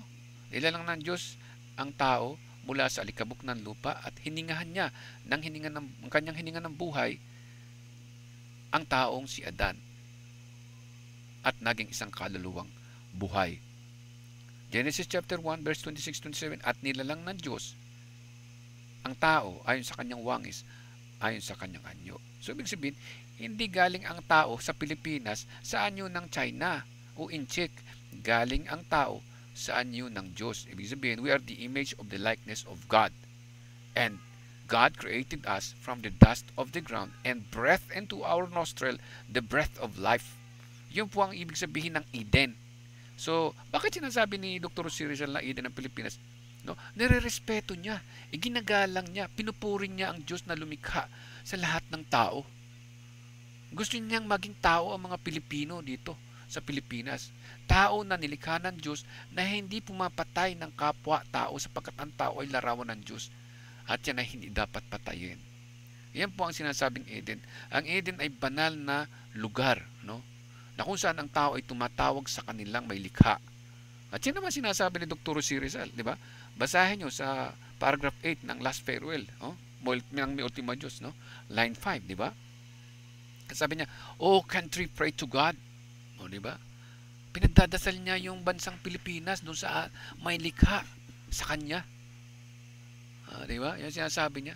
Ilan lang ng Diyos ang tao mula sa alikabok ng lupa at hiningahan niya ng, hininga ng, ng kanyang hininga ng buhay ang taong si Adan at naging isang kaluluwang buhay. Genesis chapter 1 verse 26-27 At nilalang ng Diyos ang tao ayon sa kanyang wangis, ayon sa kanyang anyo. So ibig sabihin, hindi galing ang tao sa Pilipinas sa anyo ng China o in Galing ang tao sa anyo ng Diyos. Ibig sabihin, we are the image of the likeness of God. And God created us from the dust of the ground and breathed into our nostril the breath of life. Yun po ang ibig sabihin ng Eden. So, bakit sinasabi ni Dr. Si na Eden ng Pilipinas? No? Nire-respeto niya, iginagalang niya, pinupuri niya ang Diyos na lumikha sa lahat ng tao. Gusto niyang maging tao ang mga Pilipino dito sa Pilipinas. Tao na nilikha ng Diyos na hindi pumapatay ng kapwa-tao sapagkat ang tao ay larawan ng Diyos at yan ay hindi dapat patayin. Yan po ang sinasabing Eden. Ang Eden ay banal na lugar no? na kung saan ang tao ay tumatawag sa kanilang may likha. At yan naman sinasabi ni Dr. C. Rizal, di ba? Basahin nyo sa paragraph 8 ng Last Farewell. Oh? ng may ultima Diyos, no? Line 5, di ba? Sabi niya, O country, pray to God di ba? Pinagdadasal niya yung bansang Pilipinas doon sa ah, may likha sa kanya. Ah, di ba? Yan sinasabi niya.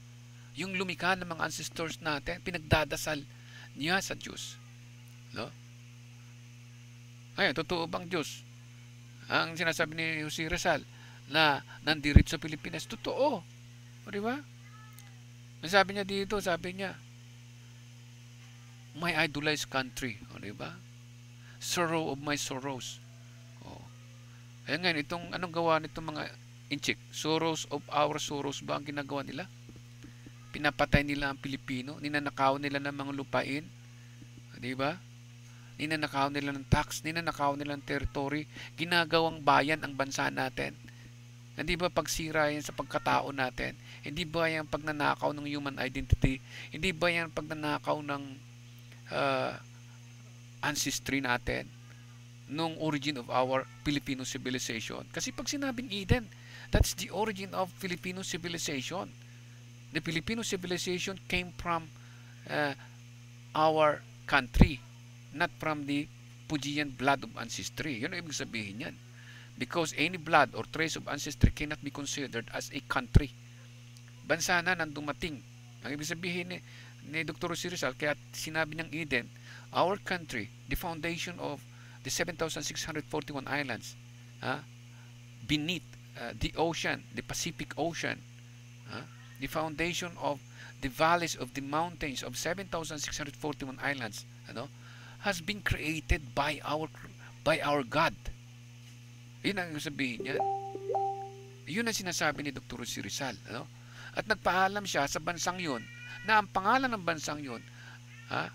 Yung lumikha ng mga ancestors natin, pinagdadasal niya sa Diyos. No? Ay, totoo bang Diyos? Ang sinasabi ni Jose Rizal na nandirit sa Pilipinas, totoo. di ba? Ang sabi niya dito, sabi niya, my idolized country. O, di ba? sorrow of my sorrows. Oh. Ayan ngayon, itong, anong gawa nitong mga inchik? Sorrows of our sorrows ba ang ginagawa nila? Pinapatay nila ang Pilipino, ninanakaw nila ng mga lupain, ah, di ba? Ninanakaw nila ng tax, ninanakaw nila ng territory, ginagawang bayan ang bansa natin. Hindi ah, ba pagsira yan sa pagkatao natin? Hindi ba yan pagnanakaw ng human identity? Hindi ba yan pagnanakaw ng uh, ancestry natin nung origin of our Filipino civilization. Kasi pag sinabing Eden, that's the origin of Filipino civilization. The Filipino civilization came from uh, our country, not from the Pujian blood of ancestry. Yun ang ibig sabihin yan. Because any blood or trace of ancestry cannot be considered as a country. Bansa na nang dumating. Ang ibig sabihin ni, ni Dr. Sirisal, kaya sinabi niyang Eden, our country, the foundation of the 7,641 islands uh, beneath uh, the ocean, the Pacific Ocean, uh, the foundation of the valleys of the mountains of 7,641 islands ano, has been created by our by our God. Yun ang sabihin niya. Yun ang sinasabi ni Dr. Si Rizal. Ano? At nagpaalam siya sa bansang yun na ang pangalan ng bansang yun ha,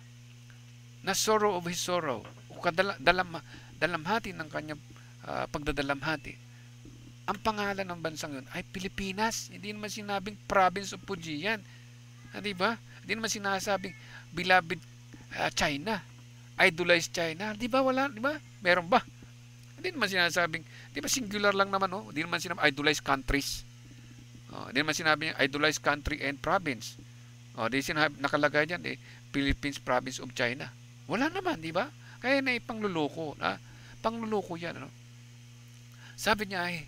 na sorrow of his sorrow o kadala, dalam, dalamhati ng kanyang uh, pagdadalamhati ang pangalan ng bansang yun ay Pilipinas hindi naman sinabing province of Fujian ah, di ba? hindi naman sinasabing beloved uh, China idolized China di ba wala di ba? meron ba? hindi naman sinasabing di ba singular lang naman oh hindi naman sinabing idolized countries oh, hindi naman sinabing idolized country and province oh, di sinabi, nakalagay diyan eh, Philippines province of China wala naman, di ba? Kaya na ipangluloko. Ah, pangluloko yan. Ano? Sabi niya ay,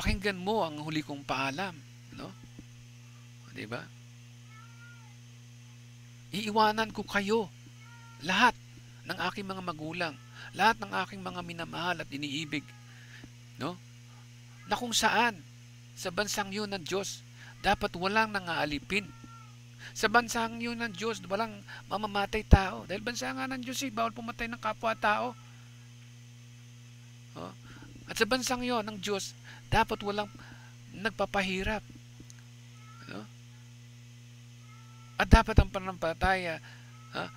pakinggan mo ang huli kong paalam. No? Di ba? Iiwanan ko kayo lahat ng aking mga magulang, lahat ng aking mga minamahal at iniibig. No? Na kung saan sa bansang yun ng Diyos, dapat walang nangaalipin sa bansang yun ng Diyos, walang mamamatay tao. Dahil bansa nga ng Diyos eh, bawal pumatay ng kapwa-tao. Oh. At sa bansang yon ng Diyos, dapat walang nagpapahirap. No? Oh. At dapat ang panampalataya ha, oh,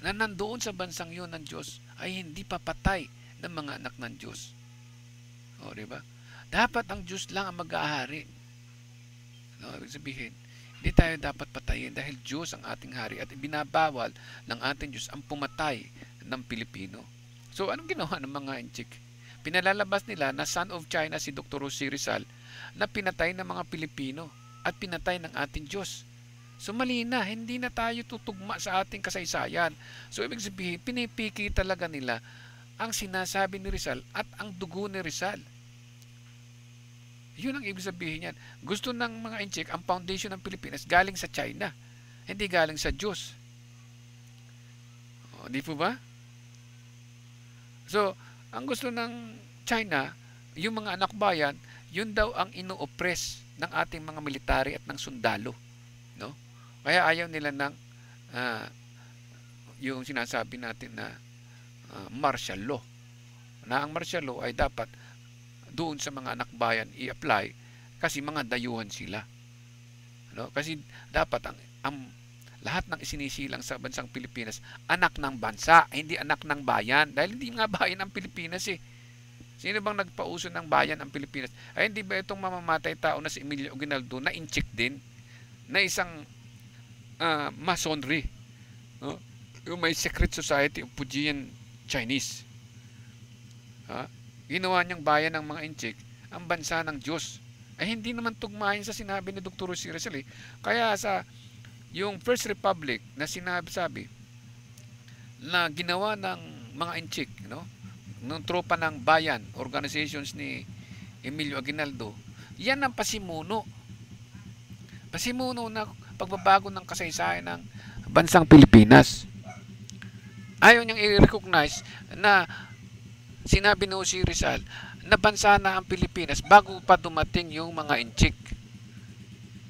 na nandoon sa bansang yon ng Diyos ay hindi papatay ng mga anak ng Diyos. O, oh, di ba? Dapat ang Diyos lang ang mag-aari. No, ibig sabihin, hindi tayo dapat patayin dahil Diyos ang ating hari at binabawal ng ating Diyos ang pumatay ng Pilipino. So anong ginawa ng mga Enchik? Pinalalabas nila na son of China si Dr. Rosy Rizal na pinatay ng mga Pilipino at pinatay ng ating Diyos. So mali na, hindi na tayo tutugma sa ating kasaysayan. So ibig sabihin, pinipiki talaga nila ang sinasabi ni Rizal at ang dugo ni Rizal. Yun ang ibig sabihin yan. Gusto ng mga incheck, ang foundation ng Pilipinas galing sa China. Hindi galing sa Diyos. O, di po ba? So, ang gusto ng China, yung mga anak bayan, yun daw ang ino-oppress ng ating mga military at ng sundalo. No? Kaya ayaw nila ng uh, yung sinasabi natin na uh, martial law. Na ang martial law ay dapat doon sa mga anak bayan i-apply kasi mga dayuhan sila. No? Kasi dapat ang, ang lahat ng isinisilang sa bansang Pilipinas, anak ng bansa, eh, hindi anak ng bayan. Dahil hindi nga bayan ang Pilipinas eh. Sino bang nagpauso ng bayan ang Pilipinas? Ay hindi ba itong mamamatay tao na si Emilio Aguinaldo na incheck din? Na isang uh, masonry. No? Yung may secret society of Fujian Chinese. Ha? Huh? Ginawa niyang bayan ng mga Inchik ang bansa ng Diyos. Ay eh, hindi naman tugmayan sa sinabi ni Dr. Rosie Rizal eh. Kaya sa yung First Republic na sinabi sabi na ginawa ng mga Inchik, no? ng tropa ng bayan, organizations ni Emilio Aguinaldo, yan ang pasimuno. Pasimuno na pagbabago ng kasaysayan ng bansang Pilipinas. Ayaw niyang i-recognize na Sinabi no si Rizal, nabansa na ang Pilipinas bago pa dumating yung mga inchik.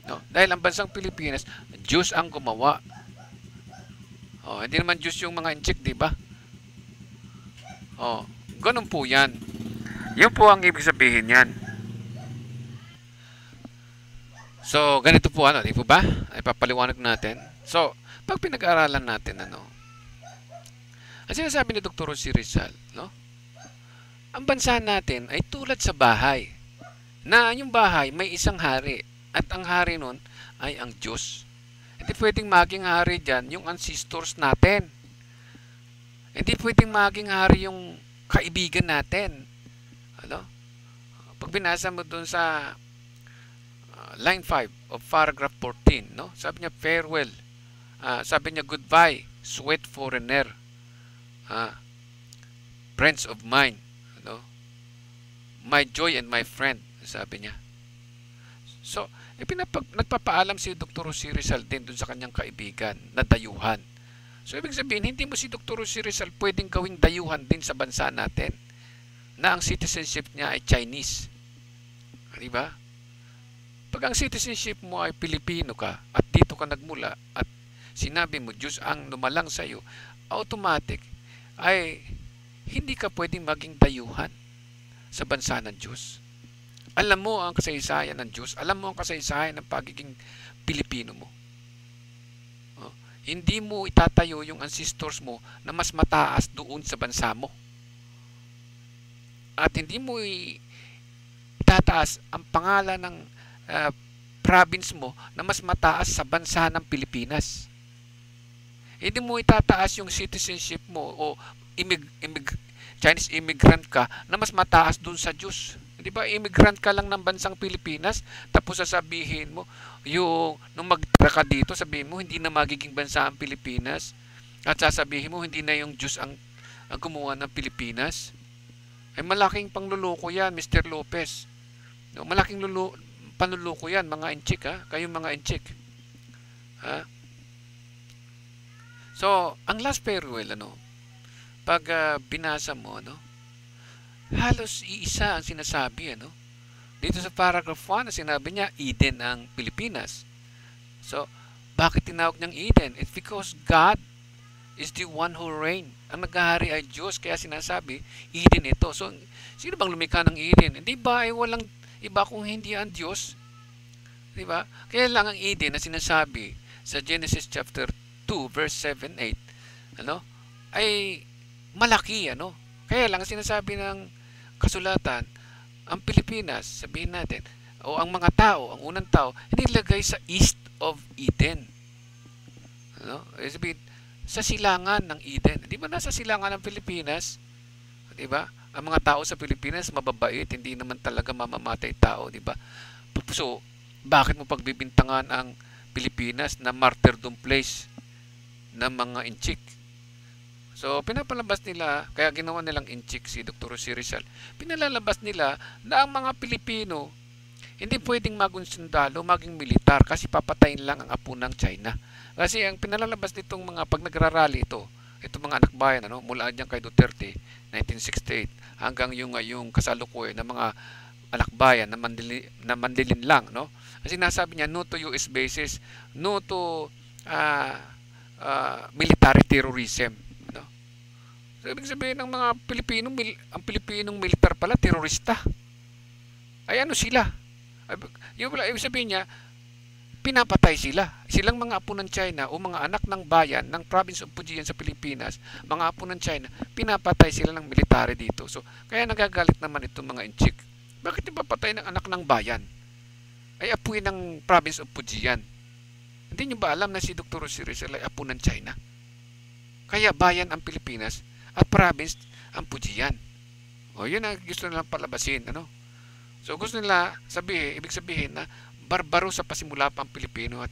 No? Dahil ang bansang Pilipinas, Diyos ang gumawa. Oh, hindi naman Diyos yung mga inchik, di ba? Oh, ganun po yan. Yun po ang ibig sabihin yan. So, ganito po ano, di po ba? Ipapaliwanag natin. So, pag pinag-aralan natin ano, ang sinasabi ni Dr. Rosie Rizal, ang bansa natin ay tulad sa bahay, na yung bahay may isang hari, at ang hari nun ay ang Diyos. Hindi pwedeng maging hari dyan yung ancestors natin. Hindi pwedeng maging hari yung kaibigan natin. Ano? Pag binasa mo dun sa uh, line 5 of paragraph 14, no? sabi niya farewell, uh, sabi niya goodbye, sweet foreigner, uh, friends of mine my joy and my friend, sabi niya. So, eh, pinapag, nagpapaalam si Dr. Si Rizal din dun sa kanyang kaibigan na dayuhan. So, ibig sabihin, hindi mo si Dr. Si Rizal pwedeng gawing dayuhan din sa bansa natin na ang citizenship niya ay Chinese. Di ba? Pag ang citizenship mo ay Pilipino ka at dito ka nagmula at sinabi mo, Diyos ang lumalang sa iyo, automatic ay hindi ka pwedeng maging dayuhan sa bansa ng Diyos. Alam mo ang kasaysayan ng Diyos. Alam mo ang kasaysayan ng pagiging Pilipino mo. Oh, hindi mo itatayo yung ancestors mo na mas mataas doon sa bansa mo. At hindi mo itataas ang pangalan ng uh, province mo na mas mataas sa bansa ng Pilipinas. Hindi mo itataas yung citizenship mo o imig, imig, Chinese immigrant ka na mas mataas dun sa Diyos. Di ba, immigrant ka lang ng bansang Pilipinas, tapos sasabihin mo, yung, nung magtira ka dito, sabihin mo, hindi na magiging bansa ang Pilipinas. At sasabihin mo, hindi na yung Diyos ang, ang gumawa ng Pilipinas. Ay eh, malaking pangluloko yan, Mr. Lopez. No, malaking lulu, panluloko yan, mga inchik, ha? Kayong mga inchik. Ha? So, ang last farewell, ano, pag uh, binasa mo, no, halos iisa ang sinasabi, ano? Dito sa paragraph 1, sinabi niya, Eden ang Pilipinas. So, bakit tinawag niyang Eden? It's because God is the one who reign. Ang naghahari ay Diyos, kaya sinasabi, Eden ito. So, sino bang lumikha ng Eden? Hindi eh, ba ay eh, walang iba kung hindi ang Diyos? Di ba? Kaya lang ang Eden na sinasabi sa Genesis chapter 2, verse 7, 8, ano, ay malaki ano. Kaya lang sinasabi ng kasulatan, ang Pilipinas, sabihin natin, o ang mga tao, ang unang tao, nilagay sa East of Eden. Ano? Sabihin, sa silangan ng Eden. Di ba nasa silangan ng Pilipinas? Di ba? Ang mga tao sa Pilipinas mababait, hindi naman talaga mamamatay tao, di ba? So, bakit mo pagbibintangan ang Pilipinas na martyrdom place ng mga inchik? So, pinapalabas nila, kaya ginawa nilang in-check si Dr. Si Rizal, pinalalabas nila na ang mga Pilipino hindi pwedeng maging sundalo, maging militar kasi papatayin lang ang apo ng China. Kasi ang pinalalabas nitong mga pag nagrarally ito, itong mga anak bayan, ano, mula niyan kay Duterte, 1968, hanggang yung, uh, yung kasalukuyan ng mga anak bayan na, mandili, na mandilin lang. No? Kasi nasabi niya, no to US bases, no to uh, uh, military terrorism. So, ibig sabihin ng mga Pilipinong, mil, ang Pilipinong militar pala, terorista. Ay ano sila? Yung pala, ibig sabihin niya, pinapatay sila. Silang mga apo ng China o mga anak ng bayan ng province of Fujian sa Pilipinas, mga apo ng China, pinapatay sila ng military dito. So, kaya nagagalit naman itong mga inchik. Bakit ipapatay ng anak ng bayan? Ay apuin ng province of Fujian. Hindi niyo ba alam na si Dr. Osiris ay apo ng China? Kaya bayan ang Pilipinas, at province ang Pujian. O yun ang gusto nilang palabasin. Ano? So gusto nila sabihin, ibig sabihin na barbaro sa pasimula pa ang Pilipino at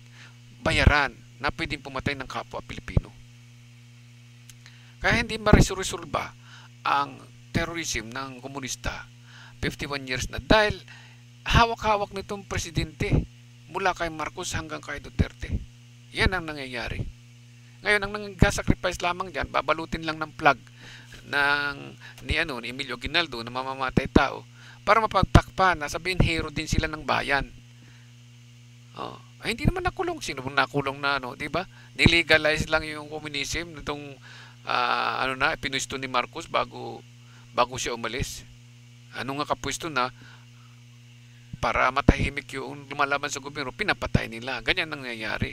bayaran na pwedeng pumatay ng kapwa Pilipino. Kaya hindi maresurresolba ang terrorism ng komunista 51 years na dahil hawak-hawak nitong presidente mula kay Marcos hanggang kay Duterte. Yan ang nangyayari. Ngayon, ang nangyag-sacrifice lamang dyan, babalutin lang ng plug ng ni, ano, ni Emilio Ginaldo na mamamatay tao para mapagtakpan na sabihin hero din sila ng bayan. Oh. Ay, hindi naman nakulong. Sino bang nakulong na ano, di ba? Nilegalize lang yung communism nitong uh, ano na, pinusto ni Marcos bago bago siya umalis. Ano nga kapuesto na para matahimik yung lumalaban sa gobyerno, pinapatay nila. Ganyan ang nangyayari.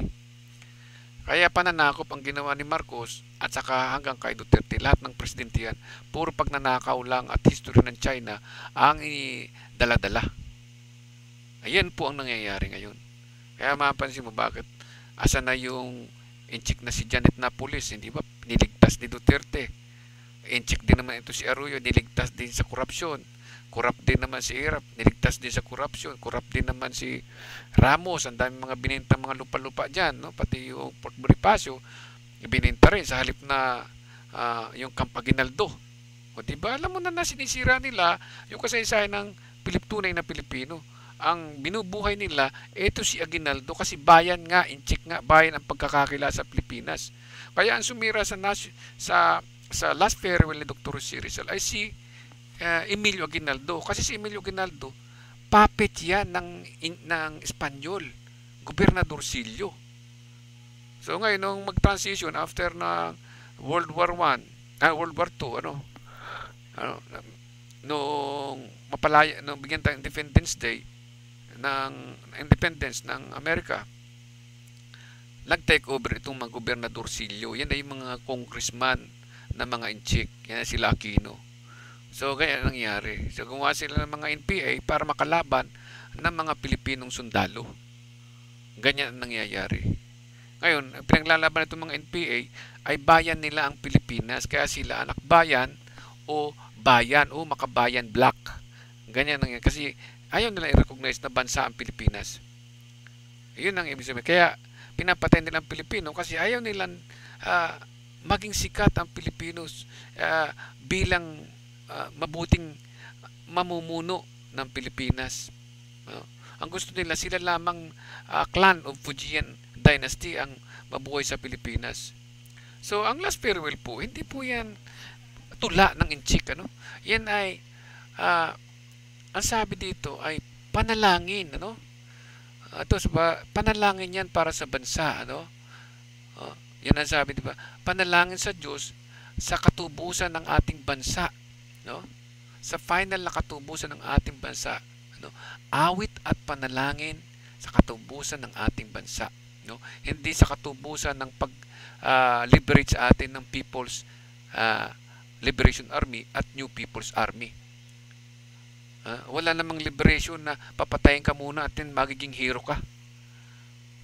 Kaya pananakop ang ginawa ni Marcos at saka hanggang kay Duterte lahat ng presidente yan, puro pagnanakaw lang at history ng China ang dala-dala. Ayan po ang nangyayari ngayon. Kaya mapansin mo bakit asa na yung inchik na si Janet Napolis, hindi ba? Niligtas ni Duterte. Inchik din naman ito si Arroyo, niligtas din sa korupsyon. Corrupt din naman si Irap. Niligtas din sa corruption. Corrupt din naman si Ramos. Ang dami mga bininta mga lupa-lupa dyan. No? Pati yung Port Bonifacio, bininta rin sa halip na uh, yung Campaginaldo. O diba, alam mo na na sinisira nila yung kasaysayan ng Pilip, tunay na Pilipino. Ang binubuhay nila, eto si Aguinaldo kasi bayan nga, inchik nga, bayan ang pagkakakila sa Pilipinas. Kaya ang sumira sa, sa sa last farewell ni Dr. Osiris ay si uh, Emilio Aguinaldo. Kasi si Emilio Aguinaldo, puppet yan ng, in, ng Espanyol, Gobernador Silio. So ngayon, nung mag-transition after na World War 1, ah, World War 2, ano, ano, nung mapalaya, nung bigyan tayong Independence Day, ng independence ng Amerika, nag-take over itong mga gobernador Silio Yan ay mga congressman na mga inchik. Yan si sila Aquino. So, ganyan ang nangyari. So, gumawa sila ng mga NPA para makalaban ng mga Pilipinong sundalo. Ganyan ang nangyayari. Ngayon, ang pinaglalaban itong mga NPA ay bayan nila ang Pilipinas. Kaya sila anak bayan o bayan o makabayan black. Ganyan ang nangyayari. Kasi ayaw nila i-recognize na bansa ang Pilipinas. Yun ang ibig sabihin. Kaya pinapatay nila ang Pilipino kasi ayaw nilang uh, maging sikat ang Pilipinos uh, bilang Ah, mabuting ah, mamumuno ng Pilipinas. Uh, ang gusto nila sila lamang uh, clan of Fujian dynasty ang mabuhay sa Pilipinas. So ang last farewell po, hindi po yan tula ng inchik. Ano? Yan ay, uh, ang sabi dito ay panalangin. Ano? Ito, panalangin yan para sa bansa. Ano? Uh, yan ang sabi, di ba? Panalangin sa Diyos sa katubusan ng ating bansa no? Sa final na katubusan ng ating bansa, no? Awit at panalangin sa katubusan ng ating bansa, no? Hindi sa katubusan ng pag uh, liberate sa atin ng People's uh, Liberation Army at New People's Army. Uh, wala namang liberation na papatayin ka muna at then magiging hero ka.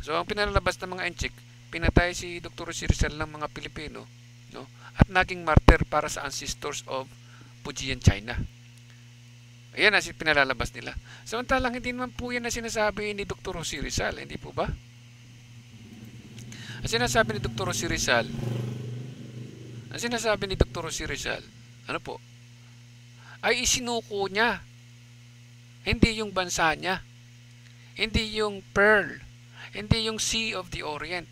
So ang pinalabas ng mga Enchik, pinatay si Dr. Sirisal ng mga Pilipino no? at naging martyr para sa ancestors of Cambodian China. Ayan na pinalalabas nila. Samantalang hindi naman po yan na sinasabi ni Dr. Jose Rizal, hindi po ba? Ang sinasabi ni Dr. Jose Rizal, ang sinasabi ni Dr. Jose Rizal, ano po? Ay isinuko niya. Hindi yung bansa niya. Hindi yung pearl. Hindi yung sea of the Orient.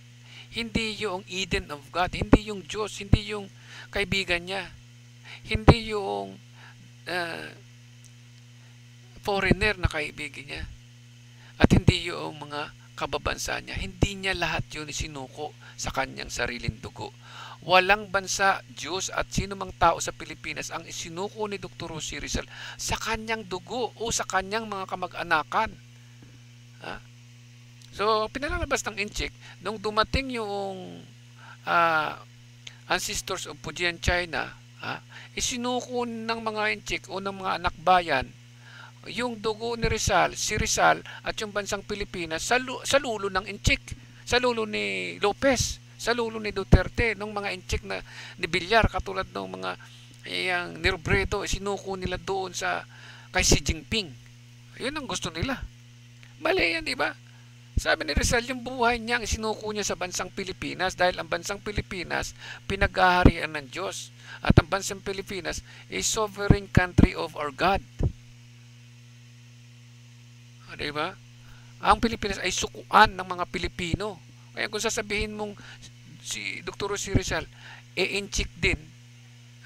Hindi yung Eden of God. Hindi yung Diyos. Hindi yung kaibigan niya. Hindi yung uh, foreigner na kaibigan niya at hindi yung mga kababansa niya. Hindi niya lahat yun isinuko sa kanyang sariling dugo. Walang bansa, Diyos at sino mang tao sa Pilipinas ang isinuko ni Dr. Rosie Rizal sa kanyang dugo o sa kanyang mga kamag-anakan. Ha? So, pinalalabas ng incheck, nung dumating yung uh, Ancestors of Fujian China, ha, isinuko eh, ng mga inchik o ng mga anak bayan yung dugo ni Rizal, si Rizal at yung bansang Pilipinas sa, sa lulo ng inchik, sa lulo ni Lopez, sa lulo ni Duterte, ng mga inchik na ni Villar katulad ng mga yung Nirbredo, isinuko eh, nila doon sa kay Xi Jinping. Yun ang gusto nila. Mali yan, di ba? Sabi ni Rizal, yung buhay niya ang sinuko niya sa bansang Pilipinas dahil ang bansang Pilipinas pinag-aharian ng Diyos. At ang bansang Pilipinas is sovereign country of our God. Ah, di ba? Ang Pilipinas ay sukuan ng mga Pilipino. Kaya kung sasabihin mong si Dr. Si Rizal, e-inchik din.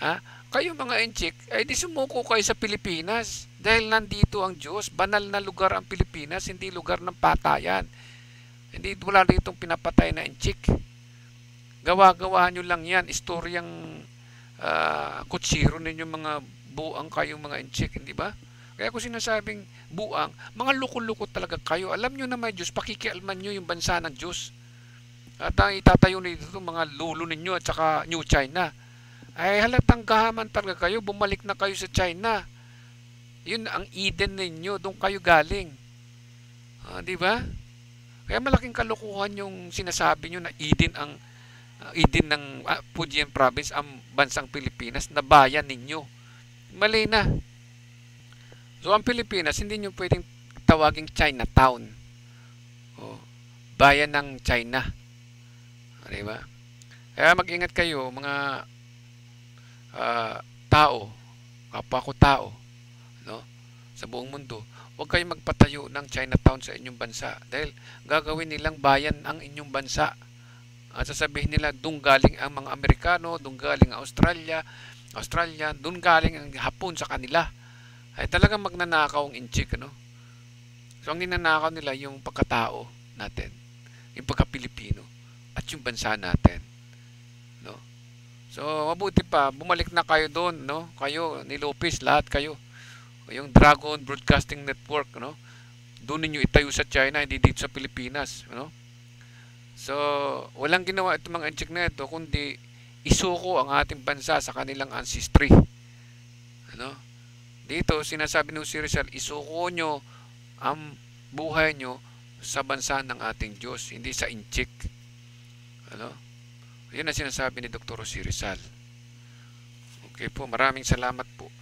Ha? Kayo mga inchik, ay di sumuko kayo sa Pilipinas. Dahil nandito ang Diyos, banal na lugar ang Pilipinas, hindi lugar ng patayan. Hindi wala ditong pinapatay na inchik. Gawa-gawa nyo lang yan, istoryang uh, kutsiro ninyo mga buang kayong mga inchik, hindi ba? Kaya ko sinasabing buang, mga luko-luko talaga kayo. Alam nyo na may Diyos, pakikialman nyo yung bansa ng Diyos. At ang itatayo nito mga lulo ninyo at saka New China ay halatang kahaman talaga kayo, bumalik na kayo sa China. Yun ang Eden ninyo, doon kayo galing. Ah, di ba? Kaya malaking kalokohan yung sinasabi nyo na Eden ang uh, Eden ng uh, ah, Fujian province ang bansang Pilipinas na bayan ninyo. Mali na. So ang Pilipinas hindi nyo pwedeng tawaging Chinatown. O, bayan ng China. Di ba? Kaya mag-ingat kayo mga uh, tao, kapwa ko tao sa buong mundo, huwag kayong magpatayo ng Chinatown sa inyong bansa dahil gagawin nilang bayan ang inyong bansa. At sasabihin nila, doon galing ang mga Amerikano, doon galing ang Australia, Australia, doon galing ang Hapon sa kanila. Ay talagang magnanakaw ang inchik, ano? So, ang ninanakaw nila yung pagkatao natin, yung pagka-Pilipino, at yung bansa natin. No? So, mabuti pa, bumalik na kayo doon, no? Kayo, ni Lopez, lahat kayo yung Dragon Broadcasting Network, no? Doon ninyo itayo sa China, hindi dito sa Pilipinas, no? So, walang ginawa itong mga Encik na ito kundi isuko ang ating bansa sa kanilang ancestry. Ano? Dito, sinasabi ng si Rizal, isuko nyo ang buhay nyo sa bansa ng ating Diyos, hindi sa Encik. Ano? Yun ang sinasabi ni Dr. Rosie Rizal. Okay po, maraming salamat po.